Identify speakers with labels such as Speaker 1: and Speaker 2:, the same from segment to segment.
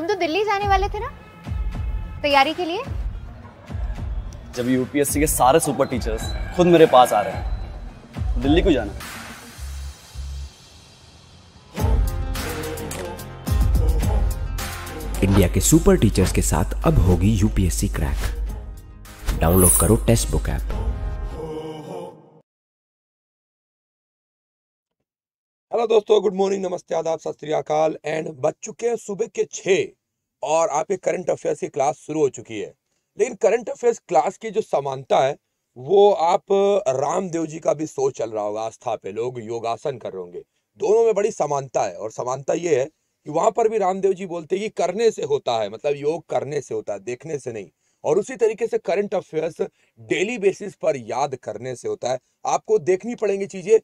Speaker 1: तुम तो दिल्ली जाने वाले थे ना तैयारी के लिए जब यूपीएससी के सारे सुपर टीचर्स खुद मेरे पास आ रहे हैं दिल्ली को जाना इंडिया के सुपर टीचर्स के साथ अब होगी यूपीएससी क्रैक डाउनलोड करो टेस्ट बुक ऐप हेलो दोस्तों गुड मॉर्निंग नमस्ते आदाब सत एंड बच चुके हैं सुबह के छे और आपके करंट अफेयर्स की क्लास शुरू हो चुकी है लेकिन करंट अफेयर्स क्लास की जो समानता है वो आप रामदेव जी का भी सोच चल रहा होगा आस्था पे लोग योगासन कर रहे होंगे दोनों में बड़ी समानता है और समानता ये है कि वहां पर भी रामदेव जी बोलते हैं कि करने से होता है मतलब योग करने से होता है देखने से नहीं और उसी तरीके से करंट अफेयर्स डेली बेसिस पर याद करने से होता है आपको देखनी पड़ेंगी चीज़ें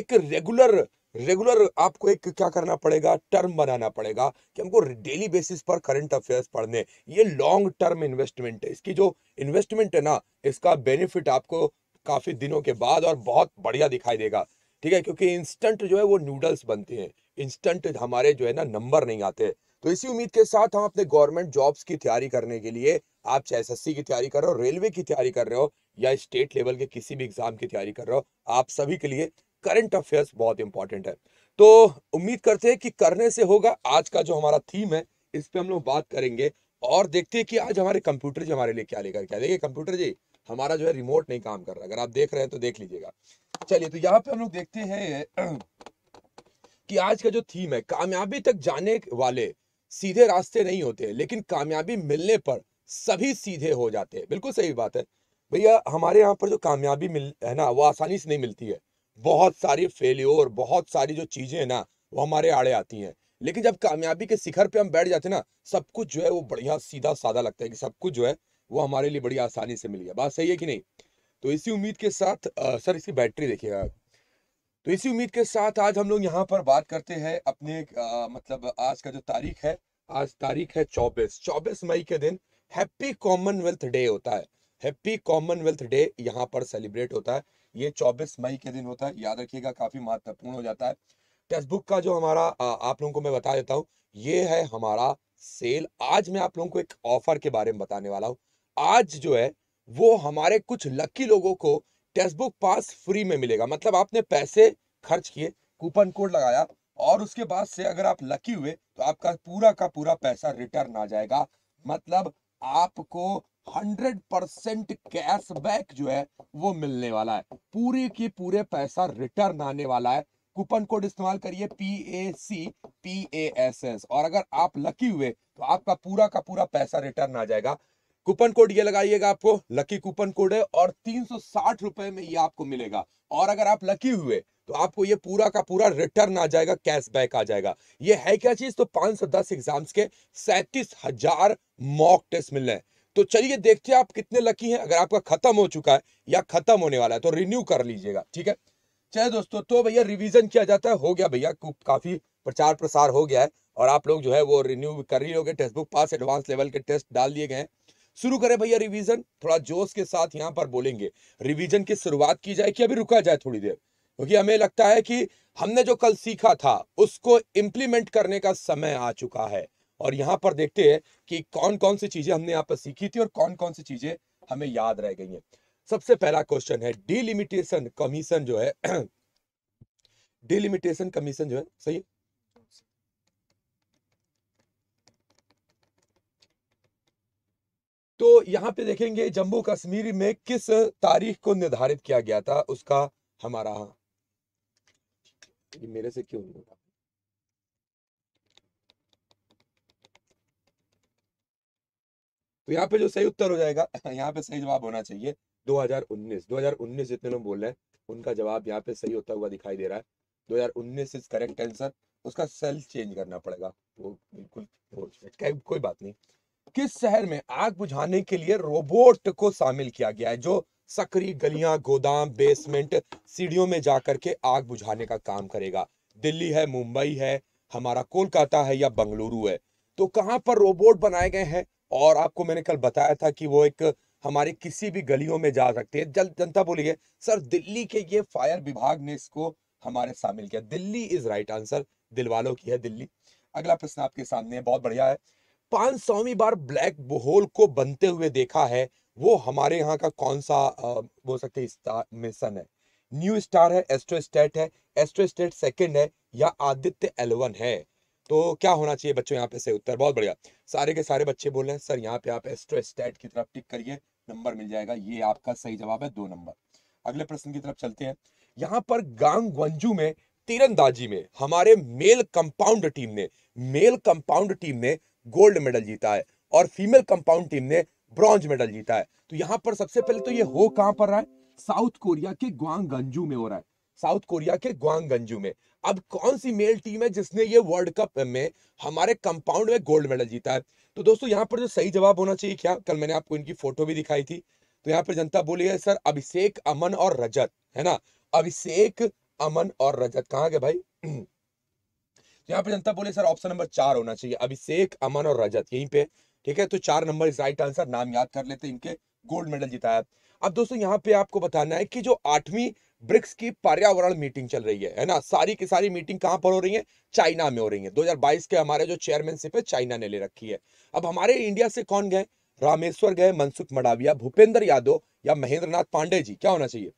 Speaker 1: एक रेगुलर रेगुलर आपको एक क्या करना पड़ेगा टर्म बनाना पड़ेगा कि हमको डेली बेसिस पर करंट अफेयर्स पढ़ने ये लॉन्ग टर्म इन्वेस्टमेंट है इसकी जो इन्वेस्टमेंट है ना इसका बेनिफिट आपको काफ़ी दिनों के बाद और बहुत बढ़िया दिखाई देगा ठीक है क्योंकि इंस्टेंट जो है वो नूडल्स बनते हैं इंस्टेंट हमारे जो है ना नंबर नहीं आते तो इसी उम्मीद के साथ हम अपने गवर्नमेंट जॉब्स की तैयारी करने के लिए आप चाहे एस की तैयारी कर रहे हो रेलवे की तैयारी कर रहे हो या स्टेट लेवल के किसी भी एग्जाम की तैयारी कर रहे हो आप सभी के लिए करंट अफेयर्स बहुत इंपॉर्टेंट है तो उम्मीद करते हैं कि करने से होगा आज का जो हमारा थीम है इस पर हम लोग बात करेंगे और देखते हैं कि आज हमारे कंप्यूटर जी हमारे लिए क्या लेकर क्या देखिए कंप्यूटर जी हमारा जो है रिमोट नहीं काम कर रहा अगर आप देख रहे हैं तो देख लीजिएगा चलिए तो यहाँ पे हम लोग देखते हैं कि आज का जो थीम है कामयाबी तक जाने वाले सीधे रास्ते नहीं होते लेकिन कामयाबी मिलने पर सभी सीधे हो जाते हैं बिल्कुल सही बात है भैया हमारे यहाँ पर जो कामयाबी मिल है ना वो आसानी से नहीं मिलती है बहुत सारी फेल्योर बहुत सारी जो चीज़ें हैं ना वो हमारे आड़े आती हैं लेकिन जब कामयाबी के शिखर पे हम बैठ जाते हैं ना सब कुछ जो है वो बढ़िया सीधा साधा लगता है कि सब कुछ जो है वो हमारे लिए बड़ी आसानी से मिल गया बात सही है कि नहीं तो इसी उम्मीद के साथ आ, सर इसकी बैटरी देखिएगा तो इसी उम्मीद के साथ आज हम लोग यहाँ पर बात करते हैं अपने आ, मतलब आज का जो तारीख है आज तारीख है चौबीस चौबीस मई के दिन हैप्पी कॉमनवेल्थ डे होता है हैप्पी कॉमनवेल्थ डे यहाँ पर सेलिब्रेट होता है ये 24 मई के दिन होता है याद रखिएगा काफी महत्वपूर्ण हो जाता है टेक्स्ट बुक का जो हमारा आप लोगों को मैं बता देता हूँ ये है हमारा सेल आज मैं आप लोगों को एक ऑफर के बारे में बताने वाला हूँ आज जो है वो हमारे कुछ लकी लोगों को टेक्स्ट बुक पास फ्री में मिलेगा मतलब आपने पैसे खर्च किए कूपन कोड लगाया और उसके बाद से अगर आप लकी हुए तो आपका पूरा का पूरा पैसा रिटर्न आ जाएगा मतलब आपको हंड्रेड परसेंट कैश बैक जो है वो मिलने वाला है पूरे के पूरे पैसा रिटर्न आने वाला है कूपन कोड इस्तेमाल करिए P A C P A S S और अगर आप लकी हुए तो आपका पूरा का पूरा पैसा रिटर्न आ जाएगा कूपन कोड ये लगाइएगा आपको लकी कूपन कोड है और तीन सौ रुपए में ये आपको मिलेगा और अगर आप लकी हुए तो आपको ये पूरा का पूरा रिटर्न आ जाएगा कैश बैक आ जाएगा ये है क्या चीज तो 510 एग्जाम्स के सैतीस हजार मॉक टेस्ट मिल रहे हैं तो चलिए देखते हैं आप कितने लकी हैं अगर आपका खत्म हो चुका है या खत्म होने वाला है तो रिन्यू कर लीजिएगा ठीक है चलिए दोस्तों तो भैया रिवीजन किया जाता है हो गया भैया काफी प्रचार प्रसार हो गया है और आप लोग जो है वो रिन्यू कर ही लोगे Testbook pass advance level के टेस्ट डाल दिए गए शुरू करें भैया रिविजन थोड़ा जोश के साथ यहाँ पर बोलेंगे रिविजन की शुरुआत की जाए कि अभी रुका जाए थोड़ी देर क्योंकि हमें लगता है कि हमने जो कल सीखा था उसको इम्प्लीमेंट करने का समय आ चुका है और यहाँ पर देखते हैं कि कौन कौन सी चीजें हमने यहाँ पर सीखी थी और कौन कौन सी चीजें हमें याद रह गई हैं सबसे पहला क्वेश्चन है डिलिमिटेशन कमीशन जो है डिलिमिटेशन कमीशन जो है सही तो यहाँ पे देखेंगे जम्मू कश्मीर में किस तारीख को निर्धारित किया गया था उसका हमारा मेरे से क्यों नहीं होगा तो यहाँ पे जो सही उत्तर हो जाएगा यहाँ पे सही जवाब होना चाहिए 2019 2019 जितने लोग बोल रहे हैं उनका जवाब यहाँ पे सही होता हुआ दिखाई दे रहा है 2019 इज करेक्ट आंसर उसका सेल चेंज करना पड़ेगा वो बिल्कुल कोई बात नहीं किस शहर में आग बुझाने के लिए रोबोट को शामिल किया गया है जो सक्रिय गलियां गोदाम बेसमेंट सीढ़ियों में जाकर के आग बुझाने का काम करेगा दिल्ली है मुंबई है हमारा कोलकाता है या बंगलुरु है तो कहाँ पर रोबोट बनाए गए हैं और आपको मैंने कल बताया था कि वो एक हमारे किसी भी गलियों में जा सकते हैं जल जनता बोलिए सर दिल्ली के ये फायर विभाग ने इसको हमारे शामिल किया दिल्ली इज राइट आंसर दिलवालों की है दिल्ली अगला प्रश्न आपके सामने है बहुत बढ़िया है पांच सौवीं बार ब्लैक होल को बनते हुए देखा है वो हमारे यहाँ का कौन सा बोल सकते मिशन है न्यू स्टार है एस्ट्रोस्टेट है एस्ट्रोस्टेट सेकंड है या आदित्य एलवन है तो क्या होना चाहिए बच्चों यहाँ पे सही उत्तर बहुत बढ़िया सारे के सारे बच्चे बोल रहे हैं सर यहाँ पे आप एस्ट्रो एस्ट्रोस्टेट की तरफ टिक करिए नंबर मिल जाएगा ये आपका सही जवाब है दो नंबर अगले प्रश्न की तरफ चलते हैं यहाँ पर गांगवंजू में तीरंदाजी में हमारे मेल कंपाउंड टीम ने मेल कंपाउंड टीम ने गोल्ड मेडल जीता है और फीमेल कंपाउंड टीम ने ब्रॉन्ज मेडल जीता है तो यहाँ पर सबसे पहले तो ये हो कहाँ पर रहा है साउथ कोरिया के ग्वांगंजू में हो रहा है साउथ कोरिया के ग्वांगंजू में अब कौन सी मेल टीम है जिसने ये वर्ल्ड कप में हमारे कंपाउंड में गोल्ड मेडल जीता है तो दोस्तों यहाँ पर जो सही जवाब होना चाहिए क्या कल मैंने आपको इनकी फोटो भी दिखाई थी तो यहाँ पर जनता बोली है सर अभिषेक अमन और रजत है ना अभिषेक अमन और रजत कहाँ गए भाई तो यहाँ पर जनता बोले सर ऑप्शन नंबर चार होना चाहिए अभिषेक अमन और रजत यहीं पे ठीक है तो चार नंबर इज राइट आंसर नाम याद कर लेते इनके गोल्ड मेडल जीता है अब दोस्तों यहाँ पे आपको बताना है कि जो आठवीं ब्रिक्स की पर्यावरण मीटिंग चल रही है है ना सारी की सारी मीटिंग कहां पर हो रही है चाइना में हो रही है 2022 के हमारे जो चेयरमैनशिप है चाइना ने ले रखी है अब हमारे इंडिया से कौन गए रामेश्वर गए मनसुख मडाविया भूपेंद्र यादव या महेंद्र नाथ पांडे जी क्या होना चाहिए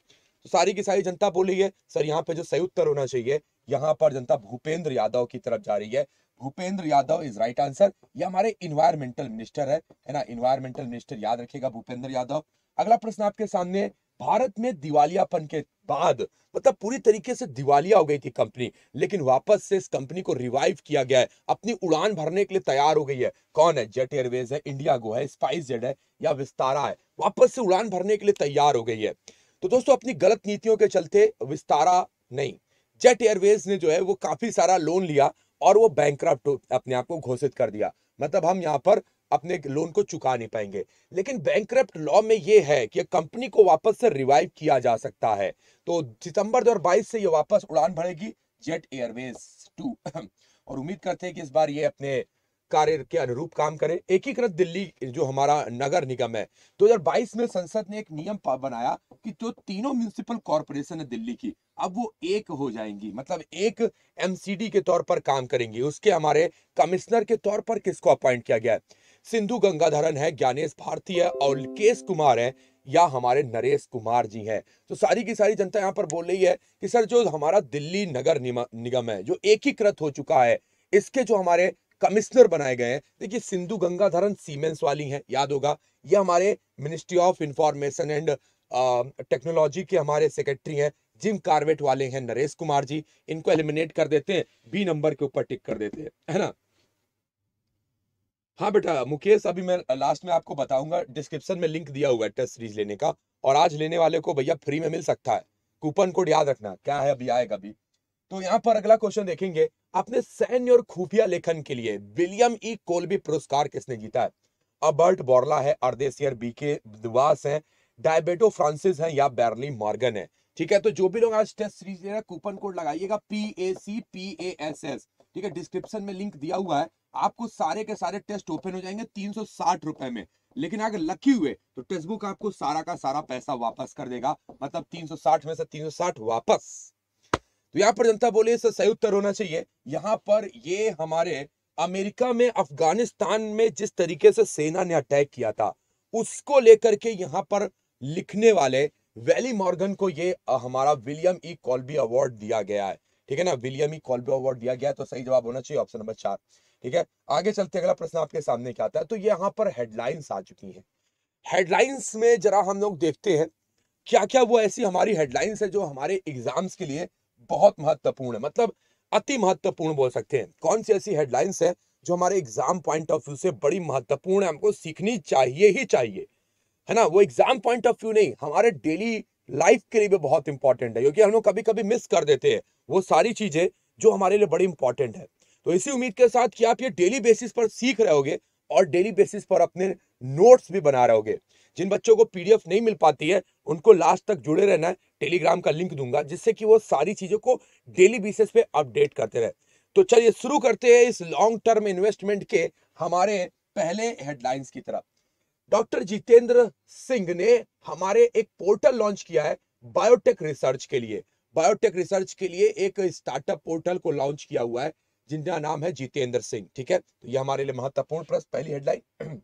Speaker 1: तो सारी की सारी जनता बोली है सर यहाँ पे जो सही उत्तर होना चाहिए यहाँ पर जनता भूपेंद्र यादव की तरफ जा रही है Bhupender Yadav is right answer ये हमारे इन्वायरमेंटल मिनिस्टर है है ना इन्वायरमेंटल मिनिस्टर याद रखिएगा भूपेंद्र यादव अगला प्रश्न आपके सामने भारत में दिवालियापन के बाद मतलब पूरी तरीके से दिवालिया हो गई थी कंपनी लेकिन वापस से इस कंपनी को रिवाइव किया गया है अपनी उड़ान भरने के लिए तैयार हो गई है कौन है जेट एयरवेज है इंडिया गो है स्पाइस जेड है या विस्तारा है वापस से उड़ान भरने के लिए तैयार हो गई है तो दोस्तों अपनी गलत नीतियों के चलते विस्तारा नहीं जेट एयरवेज ने जो है वो काफी सारा लोन लिया और वो बैंक अपने आप को घोषित कर दिया मतलब हम यहाँ पर अपने लोन को चुका नहीं पाएंगे लेकिन बैंक लॉ में यह है कि कंपनी को वापस से रिवाइव किया जा सकता है तो सितंबर 2022 से यह वापस उड़ान भरेगी जेट एयरवेज टू और उम्मीद करते हैं कि इस बार ये अपने कार्य के अनुरूप काम करे एकीकृत दिल्ली जो हमारा नगर निगम है 2022 में संसद ने एक नियम बनाया कि जो तो तीनों म्यूनिसिपल कॉरपोरेशन है दिल्ली की अब वो एक हो जाएंगी मतलब एक एमसीडी के तौर पर काम करेंगी उसके हमारे कमिश्नर के तौर पर किसको अपॉइंट किया गया है सिंधु गंगाधरन है ज्ञानेश भारती है और केश कुमार है या हमारे नरेश कुमार जी हैं तो सारी की सारी जनता यहाँ पर बोल रही है कि सर जो हमारा दिल्ली नगर निगम है जो एकीकृत हो चुका है इसके जो हमारे कमिश्नर बनाए गए हैं देखिए सिंधु गंगाधरन सीमेंस वाली हैं याद होगा ये हमारे ministry of information and technology के हमारे सेक्रेटरी हैं जिम कार्वेट वाले हैं नरेश कुमार जी इनको एलिमिनेट कर देते हैं बी नंबर के ऊपर टिक कर देते हैं है ना हाँ बेटा मुकेश अभी मैं लास्ट में आपको बताऊंगा डिस्क्रिप्शन में लिंक दिया हुआ है टेस्ट सीरीज लेने का और आज लेने वाले को भैया फ्री में मिल सकता है कूपन कोड याद रखना क्या है अभी आएगा अभी तो यहाँ पर अगला क्वेश्चन देखेंगे अपने सैन्य और खुफिया लेखन के लिए विलियम ई कोलबी पुरस्कार किसने जीता है अबर्ट बोर्ला है अर्देसियर बीके दुवास है डायबेटो फ्रांसिस है या बैरली मॉर्गन है ठीक है तो जो भी लोग आज टेस्ट सीरीज ले रहे हैं कूपन कोड लगाइएगा P A C P A S S ठीक है डिस्क्रिप्शन में लिंक दिया हुआ है आपको सारे के सारे टेस्ट ओपन हो जाएंगे तीन सौ साठ रुपए में लेकिन अगर लकी हुए तो टेक्स्ट बुक आपको सारा का सारा पैसा वापस कर देगा मतलब 360 में से 360 वापस तो यहाँ पर जनता बोले इससे सही उत्तर होना चाहिए यहाँ पर ये हमारे अमेरिका में अफगानिस्तान में जिस तरीके से सेना ने अटैक किया था उसको लेकर के यहाँ पर लिखने वाले वैली मॉर्गन को ये हमारा विलियम ई कॉल्बी अवार्ड दिया गया है ठीक है ना विलियम ही कॉल्बे अवार्ड दिया गया तो सही जवाब होना चाहिए ऑप्शन नंबर चार ठीक है आगे चलते अगला प्रश्न आपके सामने क्या आता है तो यहाँ पर हेडलाइंस आ चुकी है हेडलाइंस में जरा हम लोग देखते हैं क्या क्या वो ऐसी हमारी हेडलाइंस है जो हमारे एग्जाम्स के लिए बहुत महत्वपूर्ण है मतलब अति महत्वपूर्ण बोल सकते हैं कौन सी ऐसी हेडलाइंस है जो हमारे एग्जाम पॉइंट ऑफ व्यू से बड़ी महत्वपूर्ण है हमको सीखनी चाहिए ही चाहिए है ना वो एग्जाम पॉइंट ऑफ व्यू नहीं हमारे डेली लाइफ के लिए भी बहुत इंपॉर्टेंट है क्योंकि हम लोग कभी कभी मिस कर देते हैं वो सारी चीज़ें जो हमारे लिए बड़ी इंपॉर्टेंट है तो इसी उम्मीद के साथ कि आप ये डेली बेसिस पर सीख रहे होगे और डेली बेसिस पर अपने नोट्स भी बना रहे होगे जिन बच्चों को पीडीएफ नहीं मिल पाती है उनको लास्ट तक जुड़े रहना है टेलीग्राम का लिंक दूंगा जिससे कि वो सारी चीज़ों को डेली बेसिस पे अपडेट करते रहे तो चलिए शुरू करते हैं इस लॉन्ग टर्म इन्वेस्टमेंट के हमारे पहले हेडलाइंस की तरफ डॉक्टर जितेंद्र सिंह ने हमारे एक पोर्टल लॉन्च किया है बायोटेक रिसर्च के लिए बायोटेक रिसर्च के लिए एक स्टार्टअप पोर्टल को लॉन्च किया हुआ है जिनका नाम है जितेंद्र सिंह ठीक है तो ये हमारे लिए महत्वपूर्ण प्रश्न पहली हेडलाइन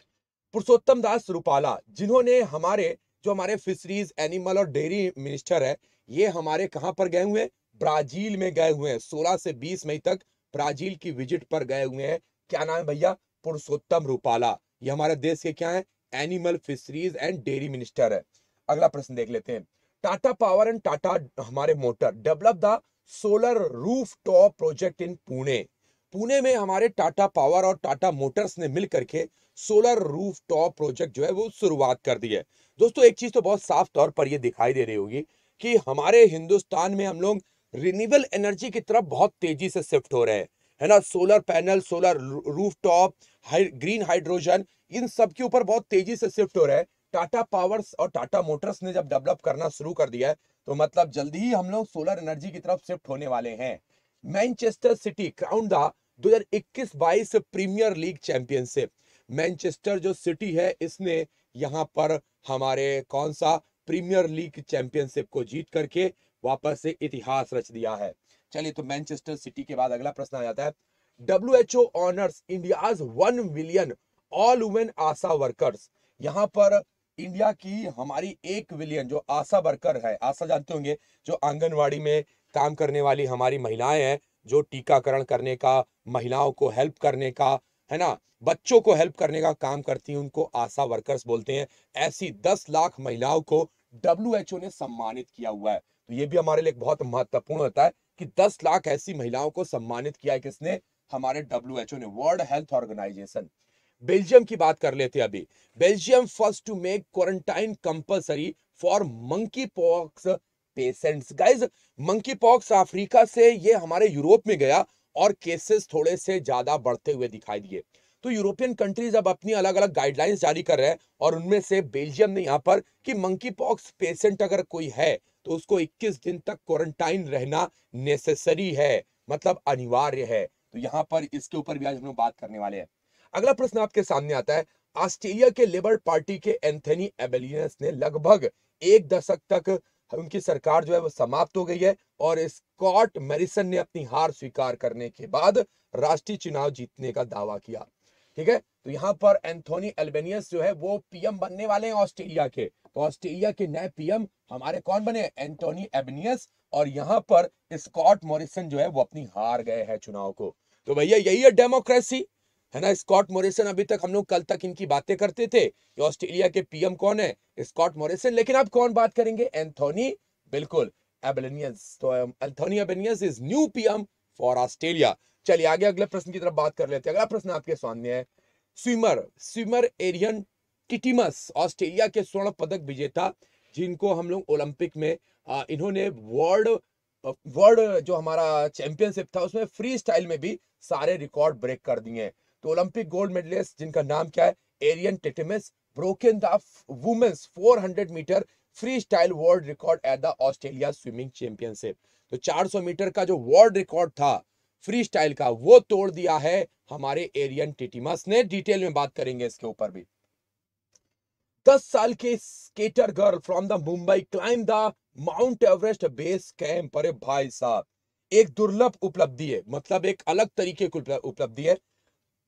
Speaker 1: पुरुषोत्तम दास रूपाला जिन्होंने हमारे जो हमारे फिशरीज एनिमल और डेयरी मिनिस्टर है ये हमारे कहाँ पर गए हुए हैं ब्राजील में गए हुए हैं सोलह से बीस मई तक ब्राजील की विजिट पर गए हुए हैं क्या नाम है भैया पुरुषोत्तम रूपाला ये हमारे देश के क्या है animal fisheries and dairy minister है अगला प्रश्न देख लेते हैं टाटा पावर एंड टाटा हमारे motor develop the solar rooftop project in Pune Pune में हमारे टाटा पावर और टाटा मोटर्स ने मिलकर के सोलर रूफ टॉप प्रोजेक्ट जो है वो शुरुआत कर दी है दोस्तों एक चीज तो बहुत साफ तौर पर ये दिखाई दे रही होगी कि हमारे हिंदुस्तान में हम लोग रिन्यूएबल एनर्जी की तरफ बहुत तेजी से शिफ्ट हो रहे हैं है ना solar panel solar rooftop green hydrogen इन सब के ऊपर बहुत तेजी से शिफ्ट हो रहा है टाटा पावर्स और टाटा मोटर्स ने जब डेवलप करना शुरू कर दिया है तो मतलब जल्दी ही हम लोग सोलर एनर्जी की तरफ शिफ्ट होने वाले हैं Manchester City crown the 2021-22 Premier League championship Manchester जो सिटी है इसने यहाँ पर हमारे कौन सा प्रीमियर लीग चैंपियनशिप को जीत करके वापस से इतिहास रच दिया है चलिए तो मैनचेस्टर सिटी के बाद अगला प्रश्न आ जाता है W honours India one million all women ASHA workers यहाँ पर इंडिया की हमारी एक विलियन जो आशा वर्कर है आशा जानते होंगे जो आंगनवाड़ी में काम करने वाली हमारी महिलाएं हैं जो टीकाकरण करने का महिलाओं को हेल्प करने का है ना बच्चों को हेल्प करने का काम करती हैं उनको आशा वर्कर्स बोलते हैं ऐसी दस लाख महिलाओं को डब्ल्यू ने सम्मानित किया हुआ है तो ये भी हमारे लिए बहुत महत्वपूर्ण होता है कि दस लाख ऐसी महिलाओं को सम्मानित किया है किसने हमारे डब्ल्यू ने वर्ल्ड हेल्थ ऑर्गेनाइजेशन बेल्जियम की बात कर लेते हैं अभी Belgium first to make quarantine compulsory for monkeypox patients guys monkeypox Africa से ये हमारे यूरोप में गया और केसेस थोड़े से ज्यादा बढ़ते हुए दिखाई दिए तो यूरोपियन कंट्रीज अब अपनी अलग अलग गाइडलाइंस जारी कर रहे हैं और उनमें से बेल्जियम ने यहाँ पर कि मंकी पॉक्स पेशेंट अगर कोई है तो उसको 21 दिन तक क्वारंटाइन रहना नेसेसरी है मतलब अनिवार्य है तो यहां पर इसके ऊपर भी आज हम लोग बात करने वाले हैं अगला प्रश्न आपके सामने आता है ऑस्ट्रेलिया के लेबर पार्टी के एंथनी एबेलियंस ने लगभग एक दशक तक उनकी सरकार जो है वो समाप्त हो गई है और स्कॉट मैरिसन ने अपनी हार स्वीकार करने के बाद राष्ट्रीय चुनाव जीतने का दावा किया ठीक है तो यहाँ पर एंथोनी एल्बेनियस जो है वो पीएम बनने वाले हैं ऑस्ट्रेलिया के तो ऑस्ट्रेलिया के नए पीएम हमारे कौन बने एंथोनी एबनियस और यहाँ पर स्कॉट मॉरिसन जो है वो अपनी हार गए हैं चुनाव को तो भैया यही है डेमोक्रेसी है ना स्कॉट मोरिसन अभी तक हम लोग कल तक इनकी बातें करते थे कि ऑस्ट्रेलिया के पीएम कौन है स्कॉट मोरिसन लेकिन अब कौन बात करेंगे एंथोनी बिल्कुल Anthony Albanese is new PM for Australia चलिए आगे अगले प्रश्न की तरफ बात कर लेते हैं अगला प्रश्न आपके सामने है swimmer swimmer Ariarne Titmus Australia के स्वर्ण पदक विजेता जिनको हम लोग ओलंपिक में इन्होंने वर्ल्ड वर्ल्ड जो हमारा चैंपियनशिप था उसमें फ्री स्टाइल में भी सारे रिकॉर्ड ब्रेक कर दिए तो ओलंपिक गोल्ड मेडलिस्ट जिनका नाम क्या है Ariarne Titmus broken the women's 400 metre freestyle world record at the Australia swimming championship तो 400 मीटर का जो वर्ल्ड रिकॉर्ड था फ्री स्टाइल का वो तोड़ दिया है हमारे एरियन टिटिमस ने डिटेल में बात करेंगे इसके ऊपर भी दस साल के skater girl from the Mumbai climb the Mount Everest base camp अरे भाई साहब एक दुर्लभ उपलब्धि है मतलब एक अलग तरीके की उपलब्धि है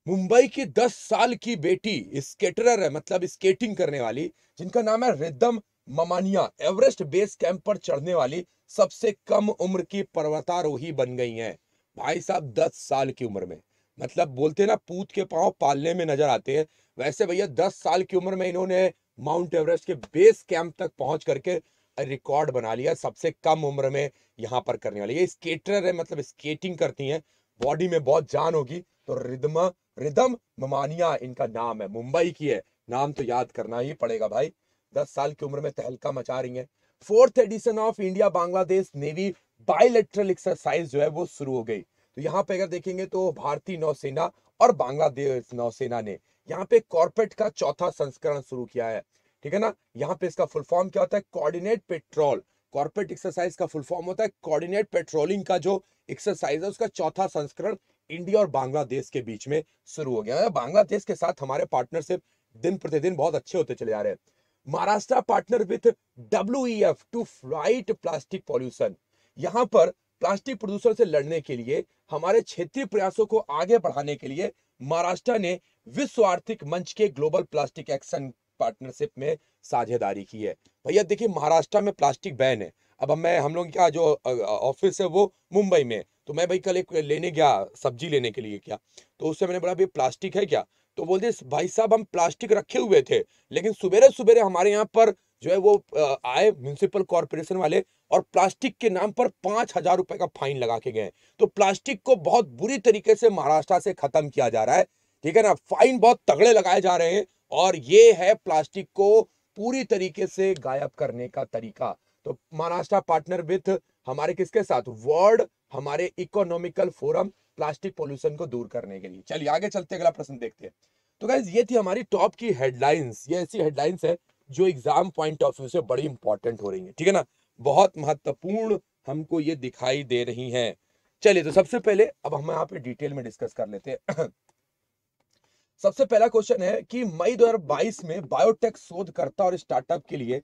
Speaker 1: मुंबई की 10 साल की बेटी स्केटर है मतलब स्केटिंग करने वाली जिनका नाम है Rhythm Mamania Everest base camp पर चढ़ने वाली सबसे कम उम्र की पर्वतारोही बन गई हैं भाई साहब 10 साल की उम्र में मतलब बोलते ना पूत के पांव पालने में नजर आते हैं वैसे भैया 10 साल की उम्र में इन्होंने माउंट एवरेस्ट के बेस कैंप तक पहुंच करके रिकॉर्ड बना लिया सबसे कम उम्र में यहाँ पर करने वाली ये स्केटर है मतलब स्केटिंग करती हैं बॉडी में बहुत जान होगी तो रिदम रिदम ममानिया इनका नाम है मुंबई की है नाम तो याद करना ही पड़ेगा भाई दस साल की उम्र में तहलका मचा रही है fourth edition of India Bangladesh navy bilateral exercise जो है वो शुरू हो गई तो यहाँ पे अगर देखेंगे तो भारतीय नौसेना और बांग्लादेश नौसेना ने यहाँ पे कॉर्पोरेट का चौथा संस्करण शुरू किया है ठीक है ना यहाँ पे इसका फुल फॉर्म क्या होता है कोऑर्डिनेट पेट्रोल कॉर्पोरेट एक्सरसाइज का फुल फॉर्म होता है कोऑर्डिनेट पेट्रोलिंग का जो एक्सरसाइज है उसका चौथा संस्करण इंडिया और बांग्लादेश के बीच में शुरू हो गया बांग्लादेश के साथ हमारे पार्टनरशिप दिन प्रतिदिन बहुत अच्छे होते चले जा रहे हैं Maharashtra partner with W to fight plastic pollution यहाँ पर प्लास्टिक प्रदूषण से लड़ने के लिए हमारे क्षेत्रीय प्रयासों को आगे बढ़ाने के लिए महाराष्ट्र ने विश्व आर्थिक मंच के ग्लोबल प्लास्टिक एक्शन पार्टनरशिप में साझेदारी की है भैया देखिए महाराष्ट्र में प्लास्टिक बैन है अब मैं हम लोग का जो ऑफिस है वो मुंबई में तो मैं भाई कल एक लेने गया सब्जी लेने के लिए क्या तो उससे मैंने बोला भाई प्लास्टिक है क्या तो बोलते भाई साहब हम प्लास्टिक रखे हुए थे लेकिन सवेरे सुबेरे हमारे यहाँ पर जो है वो आए म्यूनसिपल कॉरपोरेशन वाले और प्लास्टिक के नाम पर पांच हजार रुपए का फाइन लगा के गए तो प्लास्टिक को बहुत बुरी तरीके से महाराष्ट्र से खत्म किया जा रहा है ठीक है ना फाइन बहुत तगड़े लगाए जा रहे हैं और ये है प्लास्टिक को पूरी तरीके से गायब करने का तरीका तो महाराष्ट्र पार्टनर विथ हमारे किसके साथ वर्ल्ड हमारे इकोनॉमिकल फोरम प्लास्टिक पोल्यूशन को दूर करने के लिए चलिए आगे चलते अगला प्रश्न देखते हैं तो गाइज ये थी हमारी टॉप की हेडलाइंस ये ऐसी हेडलाइंस है जो एग्जाम पॉइंट ऑफ व्यू से बड़ी इंपॉर्टेंट हो रही है ठीक है ना बहुत महत्वपूर्ण हमको ये दिखाई दे रही है चलिए तो सबसे पहले अब हम यहाँ पे डिटेल में डिस्कस कर लेते हैं सबसे पहला क्वेश्चन है कि मई 2022 में बायोटेक शोधकर्ता और स्टार्टअप के लिए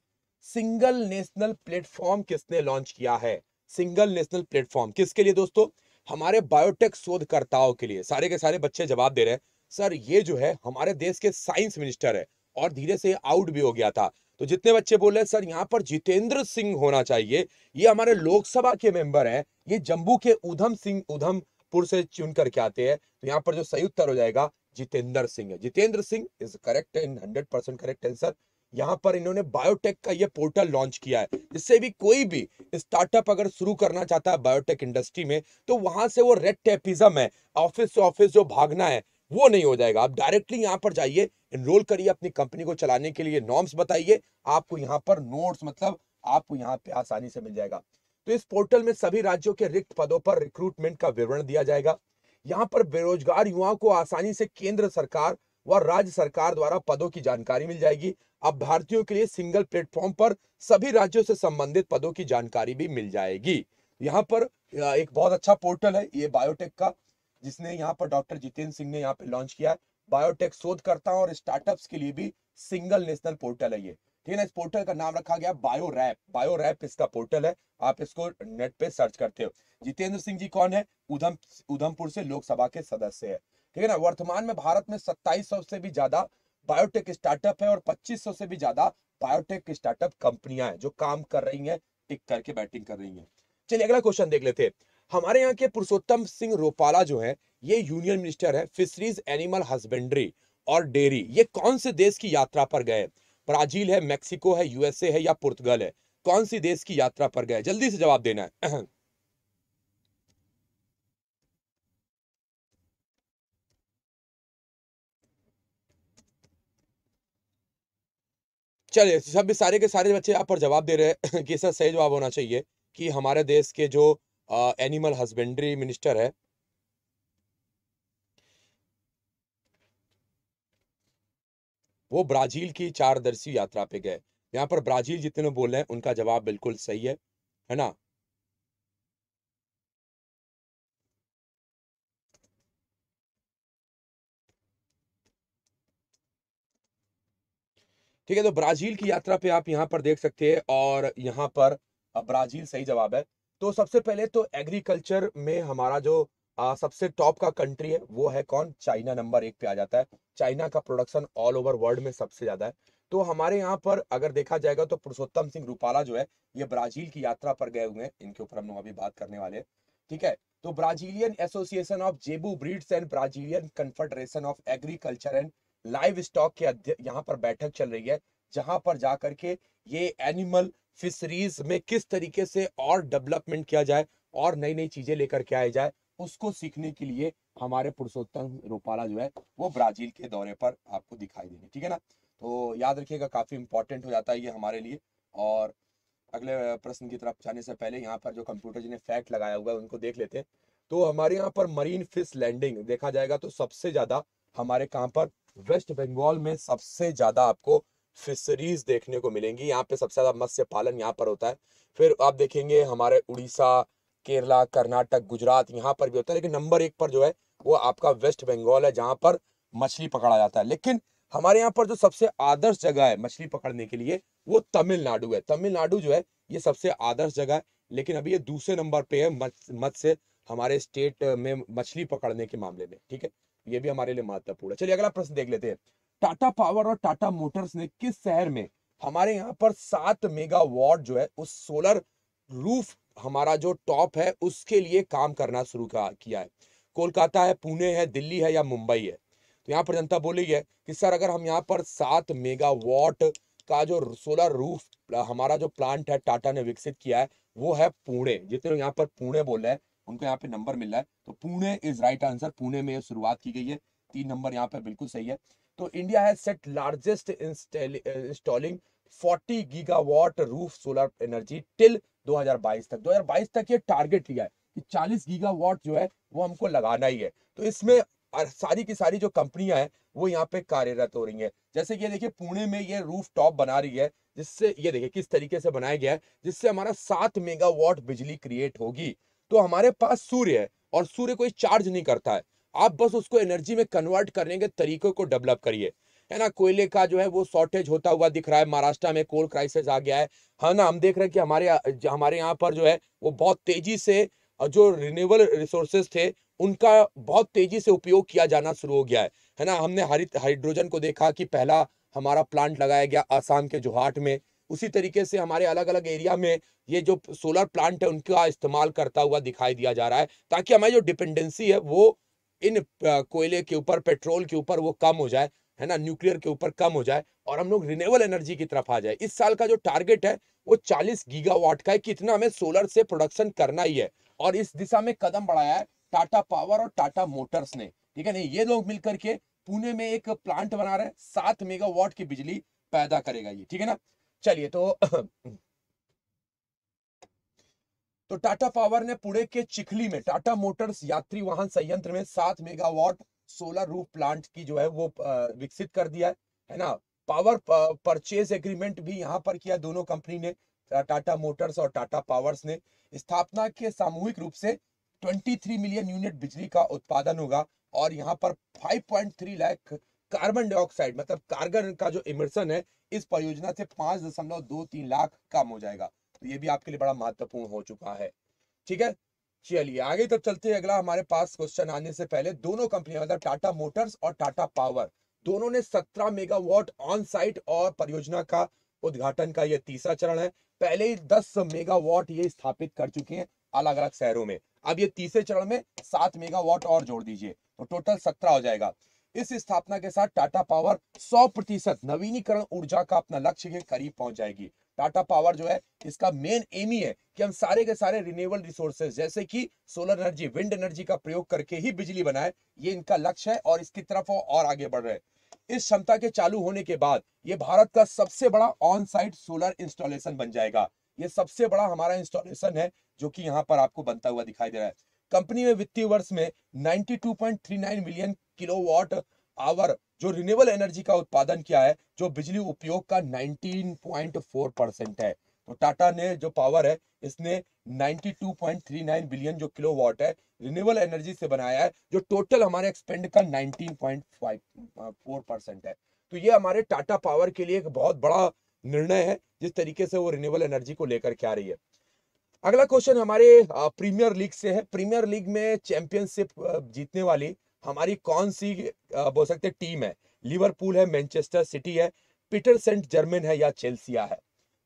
Speaker 1: सिंगल नेशनल प्लेटफॉर्म किसने लॉन्च किया है सिंगल नेशनल प्लेटफॉर्म किसके लिए दोस्तों हमारे बायोटेक शोधकर्ताओं के लिए सारे के सारे बच्चे जवाब दे रहे हैं सर ये जो है हमारे देश के साइंस मिनिस्टर है और धीरे से आउट भी हो गया था तो जितने बच्चे बोल रहे सर यहाँ पर जितेंद्र सिंह होना चाहिए ये हमारे लोकसभा के मेंबर है ये जम्मू के उधम सिंह उधमपुर से चुन करके आते हैं तो यहाँ पर जो सही उत्तर हो जाएगा जितेंद्र सिंह है Jitendra Singh is correct in hundred percent correct answer यहाँ पर इन्होंने बायोटेक का ये पोर्टल लॉन्च किया है जिससे भी कोई भी स्टार्टअप अगर शुरू करना चाहता है बायोटेक इंडस्ट्री में तो वहां से वो रेड टेपिज्म है ऑफिस से ऑफिस जो भागना है वो नहीं हो जाएगा आप डायरेक्टली यहाँ पर जाइए इनरोल करिए अपनी कंपनी को चलाने के लिए नॉर्म्स बताइए आपको यहाँ पर नोट्स मतलब आपको यहाँ पे आसानी से मिल जाएगा तो इस पोर्टल में सभी राज्यों के रिक्त पदों पर रिक्रूटमेंट का विवरण दिया जाएगा यहाँ पर बेरोजगार युवाओं को आसानी से केंद्र सरकार व राज्य सरकार द्वारा पदों की जानकारी मिल जाएगी अब भारतीयों के लिए सिंगल प्लेटफॉर्म पर सभी राज्यों से संबंधित पदों की जानकारी भी मिल जाएगी यहाँ पर एक बहुत अच्छा पोर्टल है ये बायोटेक का जिसने यहाँ पर डॉक्टर जितेंद्र सिंह ने यहाँ पे लॉन्च किया है बायोटेक शोधकर्ताओं और स्टार्टअप्स के लिए भी सिंगल नेशनल पोर्टल है ये ठीक है ना इस पोर्टल का नाम रखा गया बायो रैप बायो रैप इसका पोर्टल है आप इसको नेट पे सर्च करते हो जितेंद्र सिंह जी कौन है उधम उधमपुर से लोकसभा के सदस्य है ठीक है ना वर्तमान में भारत में सत्ताईस से भी ज्यादा बायोटेक स्टार्टअप है और पच्चीस से भी ज्यादा बायोटेक स्टार्टअप कंपनियां हैं जो काम कर रही है टिक करके बैटिंग कर रही है चलिए अगला क्वेश्चन देख लेते हैं हमारे यहाँ के पुरुषोत्तम सिंह रोपाला जो है ये यूनियन मिनिस्टर है फिशरीज एनिमल हस्बेंड्री और डेयरी ये कौन से देश की यात्रा पर गए ब्राजील है मैक्सिको है यूएसए है या पुर्तगाल है कौन सी देश की यात्रा पर गए जल्दी से जवाब देना है चलिए सब सारे के सारे बच्चे आप पर जवाब दे रहे हैं कि सर सही जवाब होना चाहिए कि हमारे देश के जो आ, एनिमल हस्बेंड्री मिनिस्टर है वो ब्राजील की चारदर्शी यात्रा पे गए यहाँ पर ब्राजील जितने बोल रहे हैं उनका जवाब बिल्कुल सही है है ना ठीक है तो ब्राजील की यात्रा पे आप यहाँ पर देख सकते हैं और यहाँ पर ब्राजील सही जवाब है तो सबसे पहले तो एग्रीकल्चर में हमारा जो आ, सबसे टॉप का कंट्री है वो है कौन चाइना नंबर एक पे आ जाता है चाइना का प्रोडक्शन ऑल ओवर वर्ल्ड में सबसे ज्यादा है तो हमारे यहाँ पर अगर देखा जाएगा तो पुरुषोत्तम सिंह रूपाला जो है ये ब्राजील की यात्रा पर गए हुए हैं इनके ऊपर हम लोग अभी बात करने वाले हैं ठीक है तो Brazilian association of zebu breeds and Brazilian confederation of agriculture and livestock के यहाँ पर बैठक चल रही है जहां पर जाकर के ये एनिमल फिशरीज में किस तरीके से और डेवलपमेंट किया जाए और नई नई चीजें लेकर के आई जाए उसको सीखने के लिए हमारे पुरुषोत्तम रूपाला जो है वो ब्राजील के दौरे पर आपको दिखाई देंगे ठीक है ना तो याद रखिएगा काफी इंपॉर्टेंट हो जाता है ये हमारे लिए और अगले प्रश्न की तरफ जाने से पहले यहाँ पर जो कंप्यूटर जी ने फैक्ट लगाया हुआ है उनको देख लेते हैं तो हमारे यहाँ पर मरीन फिश लैंडिंग देखा जाएगा तो सबसे ज्यादा हमारे कहाँ पर वेस्ट बंगाल में सबसे ज्यादा आपको फिशरीज देखने को मिलेंगी यहाँ पे सबसे ज्यादा मत्स्य पालन यहाँ पर होता है फिर आप देखेंगे हमारे उड़ीसा केरला कर्नाटक गुजरात यहाँ पर भी होता है लेकिन नंबर एक पर जो है वो आपका वेस्ट बंगाल है जहाँ पर मछली पकड़ा जाता है लेकिन हमारे यहाँ पर जो सबसे आदर्श जगह है मछली पकड़ने के लिए वो तमिलनाडु है तमिलनाडु जो है ये सबसे आदर्श जगह है लेकिन अभी ये दूसरे नंबर पे है मत्स्य हमारे स्टेट में मछली पकड़ने के मामले में ठीक है ये भी हमारे लिए महत्वपूर्ण है चलिए अगला प्रश्न देख लेते हैं टाटा पावर और टाटा मोटर्स ने किस शहर में हमारे यहाँ पर सात मेगावाट जो है उस सोलर रूफ हमारा जो टॉप है उसके लिए काम करना शुरू किया है कोलकाता है पुणे है दिल्ली है या मुंबई है तो यहाँ पर जनता बोली है कि सर अगर हम यहाँ पर सात मेगावाट का जो सोलर रूफ हमारा जो प्लांट है टाटा ने विकसित किया है वो है पुणे जितने लोग यहाँ पर पुणे बोल रहे हैं उनको यहाँ पे नंबर मिल रहा है तो Pune is right answer Pune में शुरुआत की गई है तीन नंबर यहाँ पर बिल्कुल सही है तो इंडिया है set largest installing 40 gigawatt roof solar energy till 2022 तक 2022 तक ये टारगेट लिया है कि 40 गीगा वॉट जो है वो हमको लगाना ही है तो इसमें सारी की सारी जो कंपनियां हैं वो यहाँ पे कार्यरत हो रही हैं जैसे कि ये देखिए पुणे में ये रूफ टॉप बना रही है जिससे ये देखिए किस तरीके से बनाया गया है जिससे हमारा सात मेगावाट बिजली क्रिएट होगी तो हमारे पास सूर्य है और सूर्य कोई चार्ज नहीं करता है आप बस उसको एनर्जी में कन्वर्ट करने के तरीकों को डेवलप करिए है ना कोयले का जो है वो शॉर्टेज होता हुआ दिख रहा है महाराष्ट्र में कोल क्राइसिस आ गया है है हाँ ना हम देख रहे हैं कि हमारे हमारे यहाँ पर जो है वो बहुत तेजी से जो रिन्यूएबल रिसोर्सेज थे उनका बहुत तेजी से उपयोग किया जाना शुरू हो गया है है ना हमने हरित हाइड्रोजन को देखा कि पहला हमारा प्लांट लगाया गया आसाम के जोहाट में उसी तरीके से हमारे अलग अलग एरिया में ये जो सोलर प्लांट है उनका इस्तेमाल करता हुआ दिखाई दिया जा रहा है ताकि हमारी जो डिपेंडेंसी है वो इन कोयले के ऊपर पेट्रोल के ऊपर वो कम हो जाए है ना न्यूक्लियर के ऊपर कम हो जाए और हम लोग रिन्यूएबल एनर्जी की तरफ आ जाए इस साल का जो टारगेट है वो 40 गीगावाट का है कितना हमें सोलर से प्रोडक्शन करना ही है और इस दिशा में कदम बढ़ाया है टाटा पावर और टाटा मोटर्स ने ठीक है ना ये लोग मिलकर के पुणे में एक प्लांट बना रहे हैं सात मेगावाट की बिजली पैदा करेगा ये ठीक है ना चलिए तो तो टाटा पावर ने पुणे के चिखली में टाटा मोटर्स यात्री वाहन संयंत्र में सात मेगावाट सोलर रूफ प्लांट की जो है वो विकसित कर दिया है है ना पावर परचेज एग्रीमेंट भी यहाँ पर किया दोनों कंपनी ने टाटा मोटर्स और टाटा पावर्स ने स्थापना के सामूहिक रूप से 23 मिलियन यूनिट बिजली का उत्पादन होगा और यहाँ पर 5.3 लाख कार्बन डाइऑक्साइड मतलब कार्बन का जो इमर्सन है इस परियोजना से पांच लाख कम हो जाएगा तो ये भी आपके लिए बड़ा महत्वपूर्ण हो चुका है ठीक है चलिए आगे तक चलते हैं अगला हमारे पास क्वेश्चन आने से पहले दोनों कंपनी मतलब टाटा मोटर्स और टाटा पावर दोनों ने 17 मेगावाट ऑन साइट और परियोजना का उद्घाटन का यह तीसरा चरण है पहले ही 10 मेगावाट ये स्थापित कर चुके हैं अलग अलग शहरों में अब ये तीसरे चरण में 7 मेगावाट और जोड़ दीजिए तो टोटल 17 हो जाएगा इस स्थापना के साथ टाटा पावर 100 प्रतिशत नवीनीकरण ऊर्जा का अपना लक्ष्य के करीब पहुंच जाएगी टाटा पावर जो है इसका मेन एम ही है कि हम सारे के सारे रिन्यूएबल रिसोर्सेज जैसे कि सोलर एनर्जी विंड एनर्जी का प्रयोग करके ही बिजली बनाए ये इनका लक्ष्य है और इसकी तरफ वो और आगे बढ़ रहे हैं इस क्षमता के चालू होने के बाद ये भारत का सबसे बड़ा ऑन साइट सोलर इंस्टॉलेशन बन जाएगा ये सबसे बड़ा हमारा इंस्टॉलेशन है जो कि यहाँ पर आपको बनता हुआ दिखाई दे रहा है कंपनी में वित्तीय वर्ष में 92.39 मिलियन किलोवाट आवर जो रिन्यूएबल एनर्जी का उत्पादन किया है जो बिजली उपयोग का 19.4 परसेंट है तो टाटा ने जो पावर है इसने 92.39 बिलियन जो किलोवाट है रिन्यूएबल एनर्जी से बनाया है जो टोटल हमारे एक्सपेंड का 19.54 परसेंट uh, है तो ये हमारे टाटा पावर के लिए एक बहुत बड़ा निर्णय है जिस तरीके से वो रिन्यूएबल एनर्जी को लेकर के आ रही है अगला क्वेश्चन हमारे प्रीमियर uh, लीग से है प्रीमियर लीग में चैंपियनशिप uh, जीतने वाली हमारी कौन सी बोल सकते टीम है लिवरपूल है मैनचेस्टर सिटी है पीटर सेंट जर्मन है या चेल्सिया है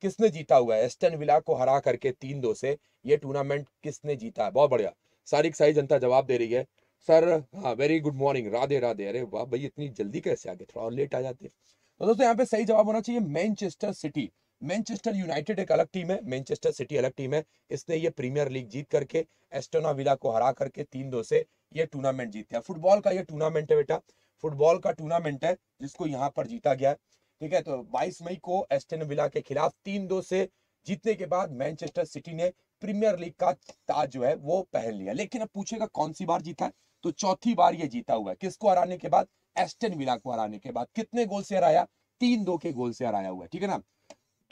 Speaker 1: किसने जीता हुआ है एस्टन विला को हरा करके तीन दो से ये टूर्नामेंट किसने जीता है बहुत बढ़िया सारी सारी जनता जवाब दे रही है सर हाँ very good morning Radhe Radhe अरे वाह भाई इतनी जल्दी कैसे आ गए थोड़ा और लेट आ जाते तो दोस्तों यहाँ पे सही जवाब होना चाहिए मैनचेस्टर सिटी मैनचेस्टर यूनाइटेड एक अलग टीम है मैनचेस्टर सिटी अलग टीम है इसने ये प्रीमियर लीग जीत करके एस्टोना विला को हरा करके तीन दो से ये टूर्नामेंट जीते हैं फुटबॉल का ये टूर्नामेंट है बेटा फुटबॉल का टूर्नामेंट है जिसको यहाँ पर जीता गया ठीक है तो 22 मई को एस्टन विला के खिलाफ तीन दो से जीतने के बाद मैनचेस्टर सिटी ने प्रीमियर लीग का ताज जो है वो पहन लिया लेकिन अब पूछेगा कौन सी बार जीता है तो चौथी बार ये जीता हुआ है किसको हराने के बाद एस्टन विला को हराने के बाद कितने गोल से हराया तीन दो के गोल से हराया हुआ है ठीक है ना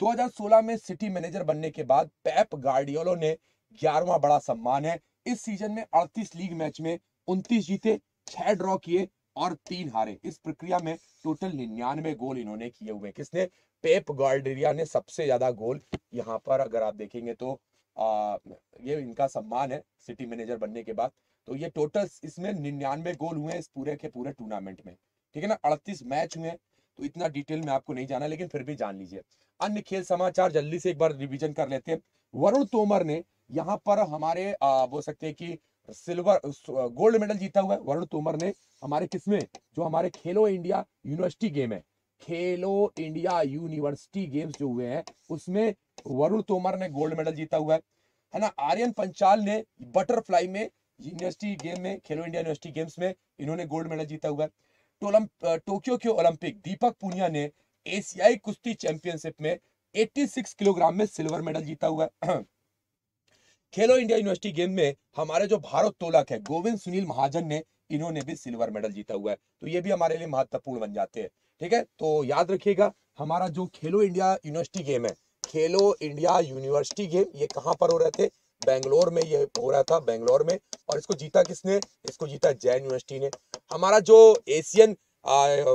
Speaker 1: 2016 में सिटी मैनेजर बनने के बाद पैप गार्डियोलो ने ग्यारहवा बड़ा सम्मान है इस सीजन में 38 लीग मैच में 29 जीते छह ड्रॉ किए और तीन हारे इस प्रक्रिया में टोटल निन्यानवे गोल इन्होंने किए हुए किसने पेप गार्डेरिया ने सबसे ज्यादा गोल यहाँ पर अगर आप देखेंगे तो आ, ये इनका सम्मान है सिटी मैनेजर बनने के बाद तो ये टोटल इसमें निन्यानवे गोल हुए इस पूरे के पूरे टूर्नामेंट में ठीक है ना अड़तीस मैच हुए तो इतना डिटेल में आपको नहीं जाना लेकिन फिर भी जान लीजिए अन्य खेल समाचार जल्दी से एक बार रिवीजन कर लेते हैं वरुण तोमर ने यहाँ पर हमारे बोल सकते हैं कि सिल्वर गोल्ड मेडल जीता हुआ है वरुण तोमर ने हमारे किसमें जो हमारे खेलो इंडिया यूनिवर्सिटी गेम है खेलो इंडिया यूनिवर्सिटी गेम्स जो हुए हैं उसमें वरुण तोमर ने गोल्ड मेडल जीता हुआ है है ना आर्यन पंचाल ने बटरफ्लाई में यूनिवर्सिटी गेम में खेलो इंडिया यूनिवर्सिटी गेम्स में इन्होंने गोल्ड मेडल जीता हुआ है टोक्यो के ओलंपिक दीपक पुनिया ने एशियाई कुश्ती चैंपियनशिप में 86 किलोग्राम में सिल्वर मेडल जीता हुआ है खेलो इंडिया यूनिवर्सिटी गेम में हमारे जो भारोत्तोलक है गोविंद सुनील महाजन ने इन्होंने भी सिल्वर मेडल जीता हुआ है तो ये भी हमारे लिए महत्वपूर्ण बन जाते हैं ठीक है तो याद रखिएगा हमारा जो खेलो इंडिया यूनिवर्सिटी गेम है खेलो इंडिया यूनिवर्सिटी गेम ये कहाँ पर हो रहे थे बेंगलोर में ये हो रहा था बेंगलोर में और इसको जीता किसने इसको जीता जैन यूनिवर्सिटी ने हमारा जो एशियन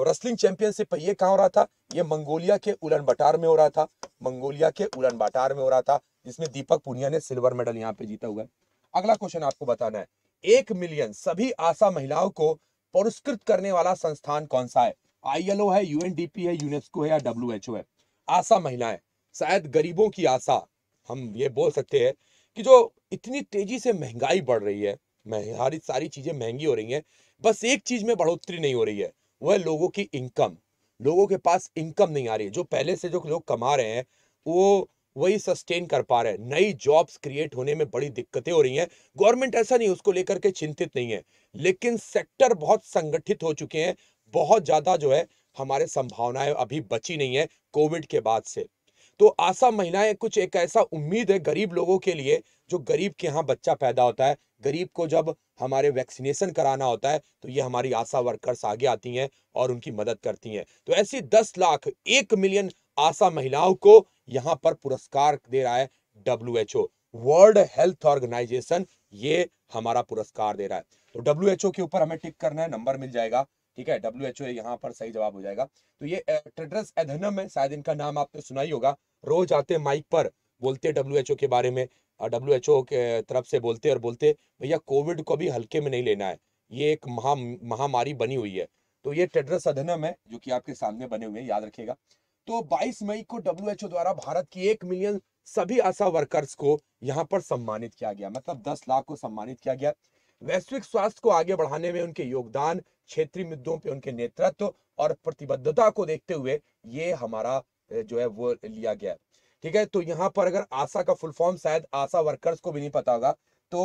Speaker 1: रेसलिंग चैंपियनशिप ये कहाँ हो रहा था ये मंगोलिया के उलन बटार में हो रहा था मंगोलिया के उलन बटार में हो रहा था जिसमें दीपक पुनिया ने सिल्वर मेडल यहाँ पे जीता हुआ है अगला क्वेश्चन आपको बताना है एक मिलियन सभी आशा महिलाओं को पुरस्कृत करने वाला संस्थान कौन सा है आईएलओ है यूएनडीपी है यूनेस्को है या डब्ल्यू है आशा महिलाएं शायद गरीबों की आशा हम ये बोल सकते हैं कि जो इतनी तेजी से महंगाई बढ़ रही है हमारी सारी चीजें महंगी हो रही हैं बस एक चीज में बढ़ोतरी नहीं हो रही है वह लोगों की इनकम लोगों के पास इनकम नहीं आ रही है जो पहले से जो लोग कमा रहे हैं वो वही सस्टेन कर पा रहे हैं नई जॉब्स क्रिएट होने में बड़ी दिक्कतें हो रही हैं गवर्नमेंट ऐसा नहीं उसको लेकर के चिंतित नहीं है लेकिन सेक्टर बहुत संगठित हो चुके हैं बहुत ज़्यादा जो है हमारे संभावनाएं अभी बची नहीं है कोविड के बाद से तो आशा महिलाएं कुछ एक ऐसा उम्मीद है गरीब लोगों के लिए जो गरीब के यहाँ बच्चा पैदा होता है गरीब को जब हमारे वैक्सीनेशन कराना होता है तो ये हमारी आशा वर्कर्स आगे आती हैं और उनकी मदद करती हैं तो ऐसी दस लाख एक मिलियन आशा महिलाओं को यहाँ पर पुरस्कार दे रहा है डब्ल्यू वर्ल्ड हेल्थ ऑर्गेनाइजेशन ये हमारा पुरस्कार दे रहा है तो डब्ल्यू के ऊपर हमें टिक करना है नंबर मिल जाएगा ठीक है डब्ल्यू एच ओ यहाँ पर सही जवाब हो जाएगा तो ये टेड्रस एधनम है शायद इनका नाम आपने सुना ही होगा रोज आते माइक पर बोलते डब्ल्यू एच ओ के बारे में डब्ल्यू एच ओ के तरफ से बोलते और बोलते भैया कोविड को भी हल्के में नहीं लेना है ये एक महा महामारी बनी हुई है तो ये टेड्रस अधनम है जो कि आपके सामने बने हुए हैं याद रखिएगा तो 22 मई को डब्ल्यू द्वारा भारत की एक मिलियन सभी आशा वर्कर्स को यहाँ पर सम्मानित किया गया मतलब 10 लाख को सम्मानित किया गया वैश्विक स्वास्थ्य को आगे बढ़ाने में उनके योगदान क्षेत्रीय मुद्दों पे उनके नेतृत्व और प्रतिबद्धता को देखते हुए ये हमारा जो है वो लिया गया है ठीक है तो यहाँ पर अगर आशा का फुल फॉर्म शायद आशा वर्कर्स को भी नहीं पता होगा तो